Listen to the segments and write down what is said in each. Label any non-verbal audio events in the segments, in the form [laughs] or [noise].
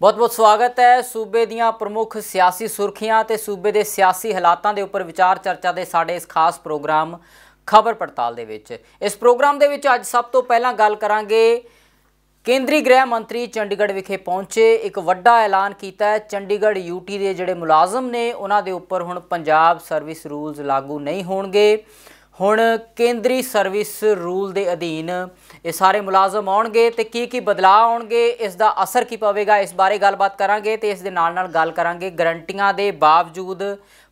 ਬਹੁਤ-ਬਹੁਤ ਸਵਾਗਤ ਹੈ ਸੂਬੇ ਦੀਆਂ ਪ੍ਰਮੁੱਖ ਸਿਆਸੀ ਸੁਰਖੀਆਂ ਤੇ ਸੂਬੇ ਦੇ ਸਿਆਸੀ ਹਾਲਾਤਾਂ ਦੇ ਉੱਪਰ ਵਿਚਾਰ ਚਰਚਾ ਦੇ ਸਾਡੇ ਇਸ ਖਾਸ ਪ੍ਰੋਗਰਾਮ ਖਬਰ ਪੜਤਾਲ ਦੇ ਵਿੱਚ ਇਸ ਪ੍ਰੋਗਰਾਮ ਦੇ ਵਿੱਚ ਅੱਜ ਸਭ ਤੋਂ ਪਹਿਲਾਂ ਗੱਲ ਕਰਾਂਗੇ ਕੇਂਦਰੀ ਗ੍ਰਹਿ ਮੰਤਰੀ ਚੰਡੀਗੜ੍ਹ ਵਿਖੇ ਪਹੁੰਚੇ ਇੱਕ ਵੱਡਾ ਐਲਾਨ ਕੀਤਾ ਹੈ ਚੰਡੀਗੜ੍ਹ ਯੂਟੀ ਦੇ ਜਿਹੜੇ ਮੁਲਾਜ਼ਮ ਨੇ ਉਹਨਾਂ ਦੇ ਉੱਪਰ ਹੁਣ ਪੰਜਾਬ ਸਰਵਿਸ ਰੂਲਸ ਲਾਗੂ ਨਹੀਂ ਹੋਣਗੇ ਹੁਣ ਕੇਂਦਰੀ ਸਰਵਿਸ ਰੂਲ ਦੇ ਅਧੀਨ ਇਹ ਸਾਰੇ ਮੁਲਾਜ਼ਮ ਆਉਣਗੇ ਤੇ ਕੀ ਕੀ ਬਦਲਾਅ ਆਉਣਗੇ ਇਸ ਦਾ ਅਸਰ ਕੀ ਪਵੇਗਾ ਇਸ ਬਾਰੇ ਗੱਲਬਾਤ ਕਰਾਂਗੇ ਤੇ ਇਸ ਦੇ ਨਾਲ ਨਾਲ ਗੱਲ ਕਰਾਂਗੇ ਗਰੰਟੀਆਂ ਦੇ ਬਾਵਜੂਦ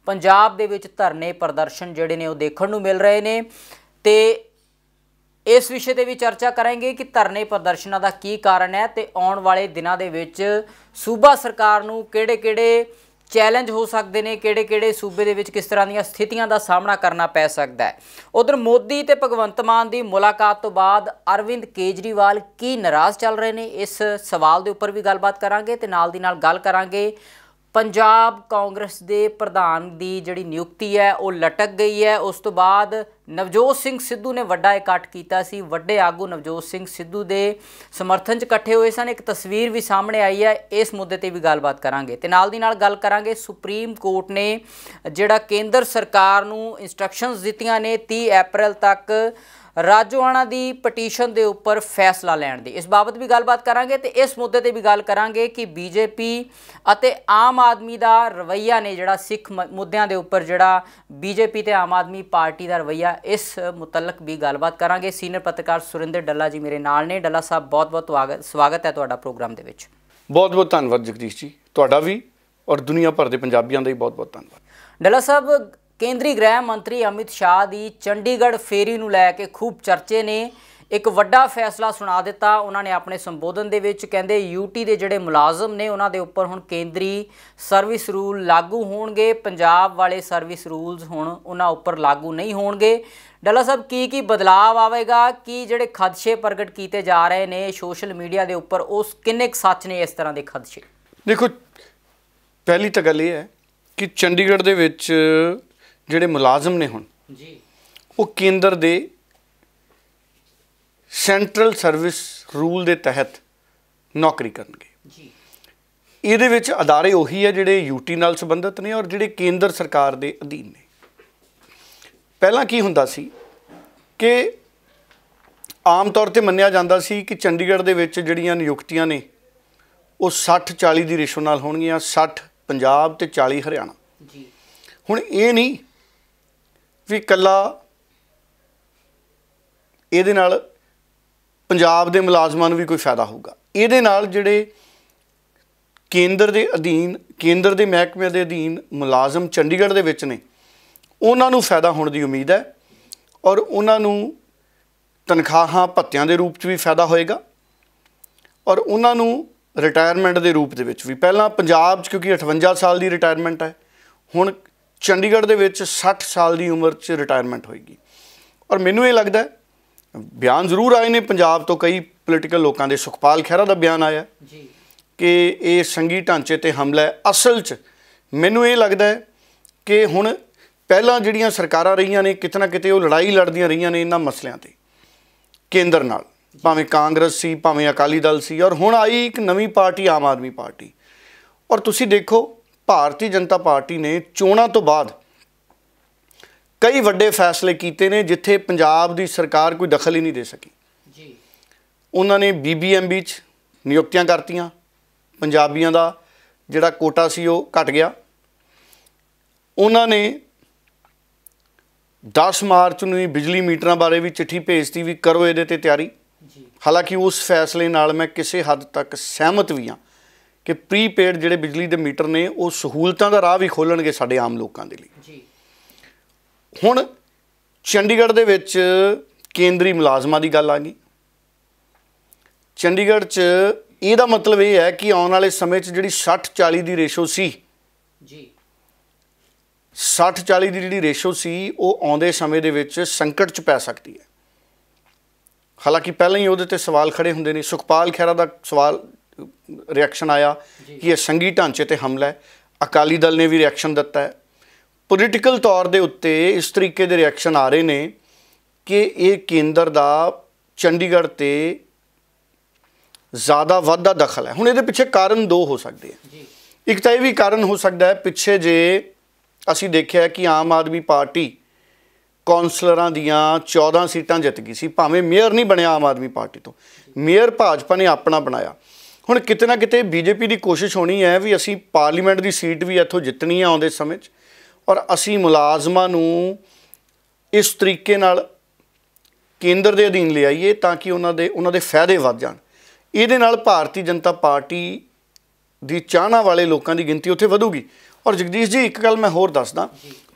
ਪੰਜਾਬ ਦੇ ਵਿੱਚ ਧਰਨੇ ਪ੍ਰਦਰਸ਼ਨ ਜਿਹੜੇ ਨੇ ਉਹ ਦੇਖਣ ਨੂੰ ਮਿਲ ਰਹੇ ਨੇ ਤੇ ਇਸ ਵਿਸ਼ੇ ਤੇ ਵੀ ਚਰਚਾ ਕਰਾਂਗੇ ਕਿ ਧਰਨੇ ਪ੍ਰਦਰਸ਼ਨਾਂ ਦਾ ਕੀ ਕਾਰਨ ਹੈ ਤੇ ਆਉਣ ਵਾਲੇ ਦਿਨਾਂ ਦੇ ਵਿੱਚ ਸੂਬਾ ਸਰਕਾਰ ਨੂੰ ਕਿਹੜੇ-ਕਿਹੜੇ ਚੈਲੰਜ ਹੋ ਸਕਦੇ ਨੇ ਕਿਹੜੇ-ਕਿਹੜੇ ਸੂਬੇ ਦੇ ਵਿੱਚ ਕਿਸ ਤਰ੍ਹਾਂ ਦੀਆਂ ਸਥਿਤੀਆਂ ਦਾ ਸਾਹਮਣਾ ਕਰਨਾ ਪੈ ਸਕਦਾ ਹੈ ਉਧਰ ਮੋਦੀ ਤੇ ਭਗਵੰਤ ਮਾਨ ਦੀ ਮੁਲਾਕਾਤ ਤੋਂ ਬਾਅਦ ਅਰਵਿੰਦ ਕੇਜਰੀਵਾਲ ਕੀ ਨਾਰਾਜ਼ ਚੱਲ ਰਹੇ ਨੇ ਇਸ ਸਵਾਲ ਦੇ ਉੱਪਰ ਵੀ ਗੱਲਬਾਤ ਕਰਾਂਗੇ ਤੇ ਨਾਲ ਦੀ ਨਾਲ ਗੱਲ ਕਰਾਂਗੇ ਪੰਜਾਬ ਕਾਂਗਰਸ ਦੇ ਪ੍ਰਧਾਨ ਦੀ ਜਿਹੜੀ ਨਿਯੁਕਤੀ ਹੈ ਉਹ ਲਟਕ ਗਈ ਹੈ ਉਸ ਤੋਂ ਬਾਅਦ ਨਵਜੋਤ ਸਿੰਘ ਸਿੱਧੂ ਨੇ ਵੱਡਾ ਇਕੱਠ ਕੀਤਾ ਸੀ ਵੱਡੇ ਆਗੂ ਨਵਜੋਤ ਸਿੰਘ ਸਿੱਧੂ ਦੇ ਸਮਰਥਨ 'ਚ ਇਕੱਠੇ ਹੋਏ ਸਨ ਇੱਕ ਤਸਵੀਰ ਵੀ ਸਾਹਮਣੇ ਆਈ ਹੈ ਇਸ ਮੁੱਦੇ ਤੇ ਵੀ ਗੱਲਬਾਤ ਕਰਾਂਗੇ ਤੇ ਨਾਲ ਦੀ ਨਾਲ ਗੱਲ ਕਰਾਂਗੇ ਸੁਪਰੀਮ ਕੋਰਟ ਨੇ ਜਿਹੜਾ ਕੇਂਦਰ ਸਰਕਾਰ ਨੂੰ ਇਨਸਟਰਕਸ਼ਨਸ ਦਿੱਤੀਆਂ ਨੇ 30 ਅਪ੍ਰੈਲ ਤੱਕ ਰਾਜੋਆਣਾ ਦੀ ਪਟੀਸ਼ਨ ਦੇ ਉੱਪਰ ਫੈਸਲਾ ਲੈਣ ਦੀ ਇਸ ਬਾਬਤ ਵੀ ਗੱਲਬਾਤ ਕਰਾਂਗੇ ਤੇ ਇਸ ਮੁੱਦੇ ਤੇ ਵੀ ਗੱਲ ਕਰਾਂਗੇ ਕਿ ਬੀਜੇਪੀ ਅਤੇ ਆਮ ਆਦਮੀ ਦਾ ਰਵਈਆ ਨੇ ਜਿਹੜਾ ਸਿੱਖ ਮੁੱਦਿਆਂ ਦੇ ਉੱਪਰ ਜਿਹੜਾ ਬੀਜੇਪੀ ਤੇ ਆਮ ਆਦਮੀ ਪਾਰਟੀ ਦਾ ਰਵਈਆ ਇਸ ਮੁਤਲਕ ਵੀ ਗੱਲਬਾਤ ਕਰਾਂਗੇ ਸੀਨੀਅਰ ਪੱਤਰਕਾਰ ਸੁਰਿੰਦਰ ਡੱਲਾ ਜੀ ਮੇਰੇ ਨਾਲ ਨੇ ਡੱਲਾ ਸਾਹਿਬ ਬਹੁਤ-ਬਹੁਤ ਸਵਾਗਤ ਹੈ ਤੁਹਾਡਾ ਪ੍ਰੋਗਰਾਮ ਦੇ ਵਿੱਚ ਬਹੁਤ-ਬਹੁਤ ਧੰਨਵਾਦ ਜਗਦੀਸ਼ ਜੀ ਤੁਹਾਡਾ ਵੀ ਔਰ ਦੁਨੀਆ ਭਰ ਦੇ ਪੰਜਾਬੀਆਂ ਦਾ ਹੀ ਬਹੁਤ-ਬਹੁਤ ਧੰਨਵਾਦ ਡੱਲਾ ਸਾਹਿਬ ਕੇਂਦਰੀ ਗ੍ਰਹਿ ਮੰਤਰੀ ਅਮਿਤ ਸ਼ਾਹ ਦੀ ਚੰਡੀਗੜ੍ਹ ਫੇਰੀ ਨੂੰ ਲੈ ਕੇ ਖੂਬ ਚਰਚੇ ਨੇ ਇੱਕ ਵੱਡਾ ਫੈਸਲਾ ਸੁਣਾ ਦਿੱਤਾ ਉਹਨਾਂ ਨੇ ਆਪਣੇ ਸੰਬੋਧਨ ਦੇ ਵਿੱਚ ਕਹਿੰਦੇ ਯੂਟੀ ਦੇ ਜਿਹੜੇ ਮੁਲਾਜ਼ਮ ਨੇ ਉਹਨਾਂ ਦੇ ਉੱਪਰ ਹੁਣ ਕੇਂਦਰੀ ਸਰਵਿਸ ਰੂਲ ਲਾਗੂ ਹੋਣਗੇ ਪੰਜਾਬ ਵਾਲੇ ਸਰਵਿਸ ਰੂਲਸ ਹੁਣ ਉਹਨਾਂ ਉੱਪਰ ਲਾਗੂ ਨਹੀਂ ਹੋਣਗੇ ਡੱਲਾ ਸਾਹਿਬ ਕੀ ਕੀ ਬਦਲਾਅ ਆਵੇਗਾ ਕੀ ਜਿਹੜੇ ਖਦਸ਼ੇ ਪ੍ਰਗਟ ਕੀਤੇ ਜਾ ਰਹੇ ਨੇ ਸੋਸ਼ਲ ਮੀਡੀਆ ਦੇ ਉੱਪਰ ਉਸ ਕਿੰਨੇ ਸੱਚ ਨੇ ਇਸ ਤਰ੍ਹਾਂ ਦੇ ਖਦਸ਼ੇ ਦੇਖੋ ਪਹਿਲੀ ਤਾਂ ਗੱਲ ਇਹ ਹੈ ਕਿ ਚੰਡੀਗੜ੍ਹ ਦੇ ਵਿੱਚ ਜਿਹੜੇ ਮੁਲਾਜ਼ਮ ਨੇ ਹੁਣ ਜੀ ਉਹ ਕੇਂਦਰ ਦੇ ਸੈਂਟਰਲ ਸਰਵਿਸ ਰੂਲ ਦੇ ਤਹਿਤ ਨੌਕਰੀ ਕਰਨਗੇ ਜੀ ਇਹਦੇ ਵਿੱਚ ادارے ਉਹੀ ਹੈ ਜਿਹੜੇ ਯੂਟੀ ਨਾਲ ਸੰਬੰਧਿਤ ਨੇ ਔਰ ਜਿਹੜੇ ਕੇਂਦਰ ਸਰਕਾਰ ਦੇ ਅਧੀਨ ਨੇ ਪਹਿਲਾਂ ਕੀ ਹੁੰਦਾ ਸੀ ਕਿ ਆਮ ਤੌਰ ਤੇ ਮੰਨਿਆ ਜਾਂਦਾ ਸੀ ਕਿ ਚੰਡੀਗੜ੍ਹ ਦੇ ਵਿੱਚ ਜਿਹੜੀਆਂ ਨਿਯੁਕਤੀਆਂ ਨੇ ਉਹ 60 40 ਦੀ ਰੇਸ਼ੋ ਨਾਲ ਹੋਣਗੀਆਂ 60 ਪੰਜਾਬ ਤੇ 40 ਹਰਿਆਣਾ ਜੀ ਹੁਣ ਇਹ ਨਹੀਂ ਵੀ ਕੱਲਾ ਇਹਦੇ ਨਾਲ ਪੰਜਾਬ ਦੇ ਮੁਲਾਜ਼ਮਾਂ ਨੂੰ ਵੀ ਕੋਈ ਫਾਇਦਾ ਹੋਊਗਾ ਇਹਦੇ ਨਾਲ ਜਿਹੜੇ ਕੇਂਦਰ ਦੇ ਅਧੀਨ ਕੇਂਦਰ ਦੇ ਮਹਿਕਮੇ ਦੇ ਅਧੀਨ ਮੁਲਾਜ਼ਮ ਚੰਡੀਗੜ੍ਹ ਦੇ ਵਿੱਚ ਨੇ ਉਹਨਾਂ ਨੂੰ ਫਾਇਦਾ ਹੋਣ ਦੀ ਉਮੀਦ ਹੈ ਔਰ ਉਹਨਾਂ ਨੂੰ ਤਨਖਾਹਾਂ ਭੱਤਿਆਂ ਦੇ ਰੂਪ 'ਚ ਵੀ ਫਾਇਦਾ ਹੋਏਗਾ ਔਰ ਉਹਨਾਂ ਨੂੰ ਰਿਟਾਇਰਮੈਂਟ ਦੇ ਰੂਪ ਦੇ ਵਿੱਚ ਵੀ ਪਹਿਲਾਂ ਪੰਜਾਬ 'ਚ ਕਿਉਂਕਿ 58 ਸਾਲ ਦੀ ਰਿਟਾਇਰਮੈਂਟ ਹੈ ਹੁਣ ਚੰਡੀਗੜ੍ਹ ਦੇ ਵਿੱਚ 60 ਸਾਲ ਦੀ ਉਮਰ 'ਚ ਰਿਟਾਇਰਮੈਂਟ ਹੋਏਗੀ ਔਰ ਮੈਨੂੰ ਇਹ ਲੱਗਦਾ ਬਿਆਨ ਜ਼ਰੂਰ ਆਏ ਨੇ ਪੰਜਾਬ ਤੋਂ ਕਈ ਪੋਲੀਟੀਕਲ ਲੋਕਾਂ ਦੇ ਸੁਖਪਾਲ ਖਹਿਰਾ ਦਾ ਬਿਆਨ ਆਇਆ ਜੀ ਕਿ ਇਹ ਸੰਗੀ ਢਾਂਚੇ ਤੇ ਹਮਲਾ ਹੈ ਅਸਲ 'ਚ ਮੈਨੂੰ ਇਹ ਲੱਗਦਾ ਕਿ ਹੁਣ ਪਹਿਲਾਂ ਜਿਹੜੀਆਂ ਸਰਕਾਰਾਂ ਰਹੀਆਂ ਨੇ ਕਿਤਨਾ ਕਿਤੇ ਉਹ ਲੜਾਈ ਲੜਦੀਆਂ ਰਹੀਆਂ ਨੇ ਇਹਨਾਂ ਮਸਲਿਆਂ ਤੇ ਕੇਂਦਰ ਨਾਲ ਭਾਵੇਂ ਕਾਂਗਰਸ ਸੀ ਭਾਵੇਂ ਅਕਾਲੀ ਦਲ ਸੀ ਔਰ ਹੁਣ ਆਈ ਇੱਕ ਨਵੀਂ ਪਾਰਟੀ ਆਮ ਆਦਮੀ ਪਾਰਟੀ ਔਰ ਤੁਸੀਂ ਦੇਖੋ ਭਾਰਤੀ ਜਨਤਾ ਪਾਰਟੀ ਨੇ ਚੋਣਾਂ ਤੋਂ ਬਾਅਦ ਕਈ ਵੱਡੇ ਫੈਸਲੇ ਕੀਤੇ ਨੇ ਜਿੱਥੇ ਪੰਜਾਬ ਦੀ ਸਰਕਾਰ ਕੋਈ ਦਖਲ ਹੀ ਨਹੀਂ ਦੇ ਸਕੀ ਜੀ ਉਹਨਾਂ ਨੇ ਬੀਬੀਐਮ ਵਿੱਚ ਨਿਯੁਕਤੀਆਂ ਕਰਤੀਆਂ ਪੰਜਾਬੀਆਂ ਦਾ ਜਿਹੜਾ ਕੋਟਾ ਸੀ ਉਹ ਘਟ ਗਿਆ ਉਹਨਾਂ ਨੇ 10 ਮਾਰਚ ਨੂੰ ਹੀ ਬਿਜਲੀ ਮੀਟਰਾਂ ਬਾਰੇ ਵੀ ਚਿੱਠੀ ਭੇਜਤੀ ਵੀ ਕਰੋ ਇਹਦੇ ਤੇ ਤਿਆਰੀ ਜੀ ਹਾਲਾਂਕਿ ਉਸ ਫੈਸਲੇ ਨਾਲ ਮੈਂ ਕਿਸੇ ਹੱਦ ਤੱਕ ਸਹਿਮਤ ਵੀ ਹਾਂ ਕਿ ਪ੍ਰੀਪੇਡ ਜਿਹੜੇ ਬਿਜਲੀ ਦੇ ਮੀਟਰ ਨੇ ਉਹ ਸਹੂਲਤਾਂ ਦਾ ਰਾਹ ਵੀ ਖੋਲਣਗੇ ਸਾਡੇ ਆਮ ਲੋਕਾਂ ਦੇ ਲਈ ਜੀ ਹੁਣ ਚੰਡੀਗੜ੍ਹ ਦੇ ਵਿੱਚ ਕੇਂਦਰੀ ਮੁਲਾਜ਼ਮਾਂ ਦੀ ਗੱਲ ਆ ਗਈ ਚੰਡੀਗੜ੍ਹ 'ਚ ਇਹਦਾ ਮਤਲਬ ਇਹ ਹੈ ਕਿ ਆਉਣ ਵਾਲੇ ਸਮੇਂ 'ਚ ਜਿਹੜੀ 60 40 ਦੀ ਰੇਸ਼ੋ ਸੀ ਜੀ 60 40 ਦੀ ਜਿਹੜੀ ਰੇਸ਼ੋ ਸੀ ਉਹ ਆਉਂਦੇ ਸਮੇਂ ਦੇ ਵਿੱਚ ਸੰਕਟ 'ਚ ਪੈ ਸਕਦੀ ਹੈ ਹਾਲਾਂਕਿ ਪਹਿਲਾਂ ਹੀ ਉਹਦੇ ਤੇ ਸਵਾਲ ਖੜੇ ਹੁੰਦੇ ਨੇ ਸੁਖਪਾਲ ਖੈਰਾ ਦਾ ਸਵਾਲ ਰਿਐਕਸ਼ਨ ਆਇਆ ਕਿ ਇਹ ਸੰਗੀ ਢਾਂਚੇ ਤੇ ਹਮਲਾ ਹੈ ਅਕਾਲੀ ਦਲ ਨੇ ਵੀ ਰਿਐਕਸ਼ਨ ਦਿੱਤਾ ਹੈ ਪੋਲੀਟੀਕਲ ਤੌਰ ਦੇ ਉੱਤੇ ਇਸ ਤਰੀਕੇ ਦੇ ਰਿਐਕਸ਼ਨ ਆ ਰਹੇ ਨੇ ਕਿ ਇਹ ਕੇਂਦਰ ਦਾ ਚੰਡੀਗੜ੍ਹ ਤੇ ਜ਼ਿਆਦਾ ਵਾਧਾ ਦਖਲ ਹੈ ਹੁਣ ਇਹਦੇ ਪਿੱਛੇ ਕਾਰਨ ਦੋ ਹੋ ਸਕਦੇ ਆ ਇੱਕ ਤਾਂ ਇਹ ਵੀ ਕਾਰਨ ਹੋ ਸਕਦਾ ਹੈ ਪਿੱਛੇ ਜੇ ਅਸੀਂ ਦੇਖਿਆ ਕਿ ਆਮ ਆਦਮੀ ਪਾਰਟੀ ਕਾਉਂਸਲਰਾਂ ਦੀਆਂ 14 ਸੀਟਾਂ ਜਿੱਤ ਗਈ ਸੀ ਭਾਵੇਂ ਮੇਅਰ ਨਹੀਂ ਬਣਿਆ ਆਮ ਆਦਮੀ ਪਾਰਟੀ ਤੋਂ ਮੇਅਰ ਭਾਜਪਾ ਨੇ ਆਪਣਾ ਬਣਾਇਆ ਹੁਣ ਕਿਤੇ ਨਾ ਕਿਤੇ ਬੀਜੇਪੀ ਦੀ ਕੋਸ਼ਿਸ਼ ਹੋਣੀ ਹੈ ਵੀ ਅਸੀਂ ਪਾਰਲੀਮੈਂਟ ਦੀ ਸੀਟ ਵੀ ਇੱਥੋਂ ਜਿੱਤਣੀ ਆ ਆਉਂਦੇ ਸਮੇਂ 'ਚ ਔਰ ਅਸੀਂ ਮੁਲਾਜ਼ਮਾਂ ਨੂੰ ਇਸ ਤਰੀਕੇ ਨਾਲ ਕੇਂਦਰ ਦੇ ਅਧੀਨ ਲਿਆਈਏ ਤਾਂ ਕਿ ਉਹਨਾਂ ਦੇ ਉਹਨਾਂ ਦੇ ਫਾਇਦੇ ਵੱਧ ਜਾਣ ਇਹਦੇ ਨਾਲ ਭਾਰਤੀ ਜਨਤਾ ਪਾਰਟੀ ਦੀ ਚਾਹਨਾ ਵਾਲੇ ਲੋਕਾਂ ਦੀ ਗਿਣਤੀ ਉੱਥੇ ਵਧੂਗੀ ਔਰ ਜਗਦੀਸ਼ ਜੀ ਇੱਕ ਗੱਲ ਮੈਂ ਹੋਰ ਦੱਸਦਾ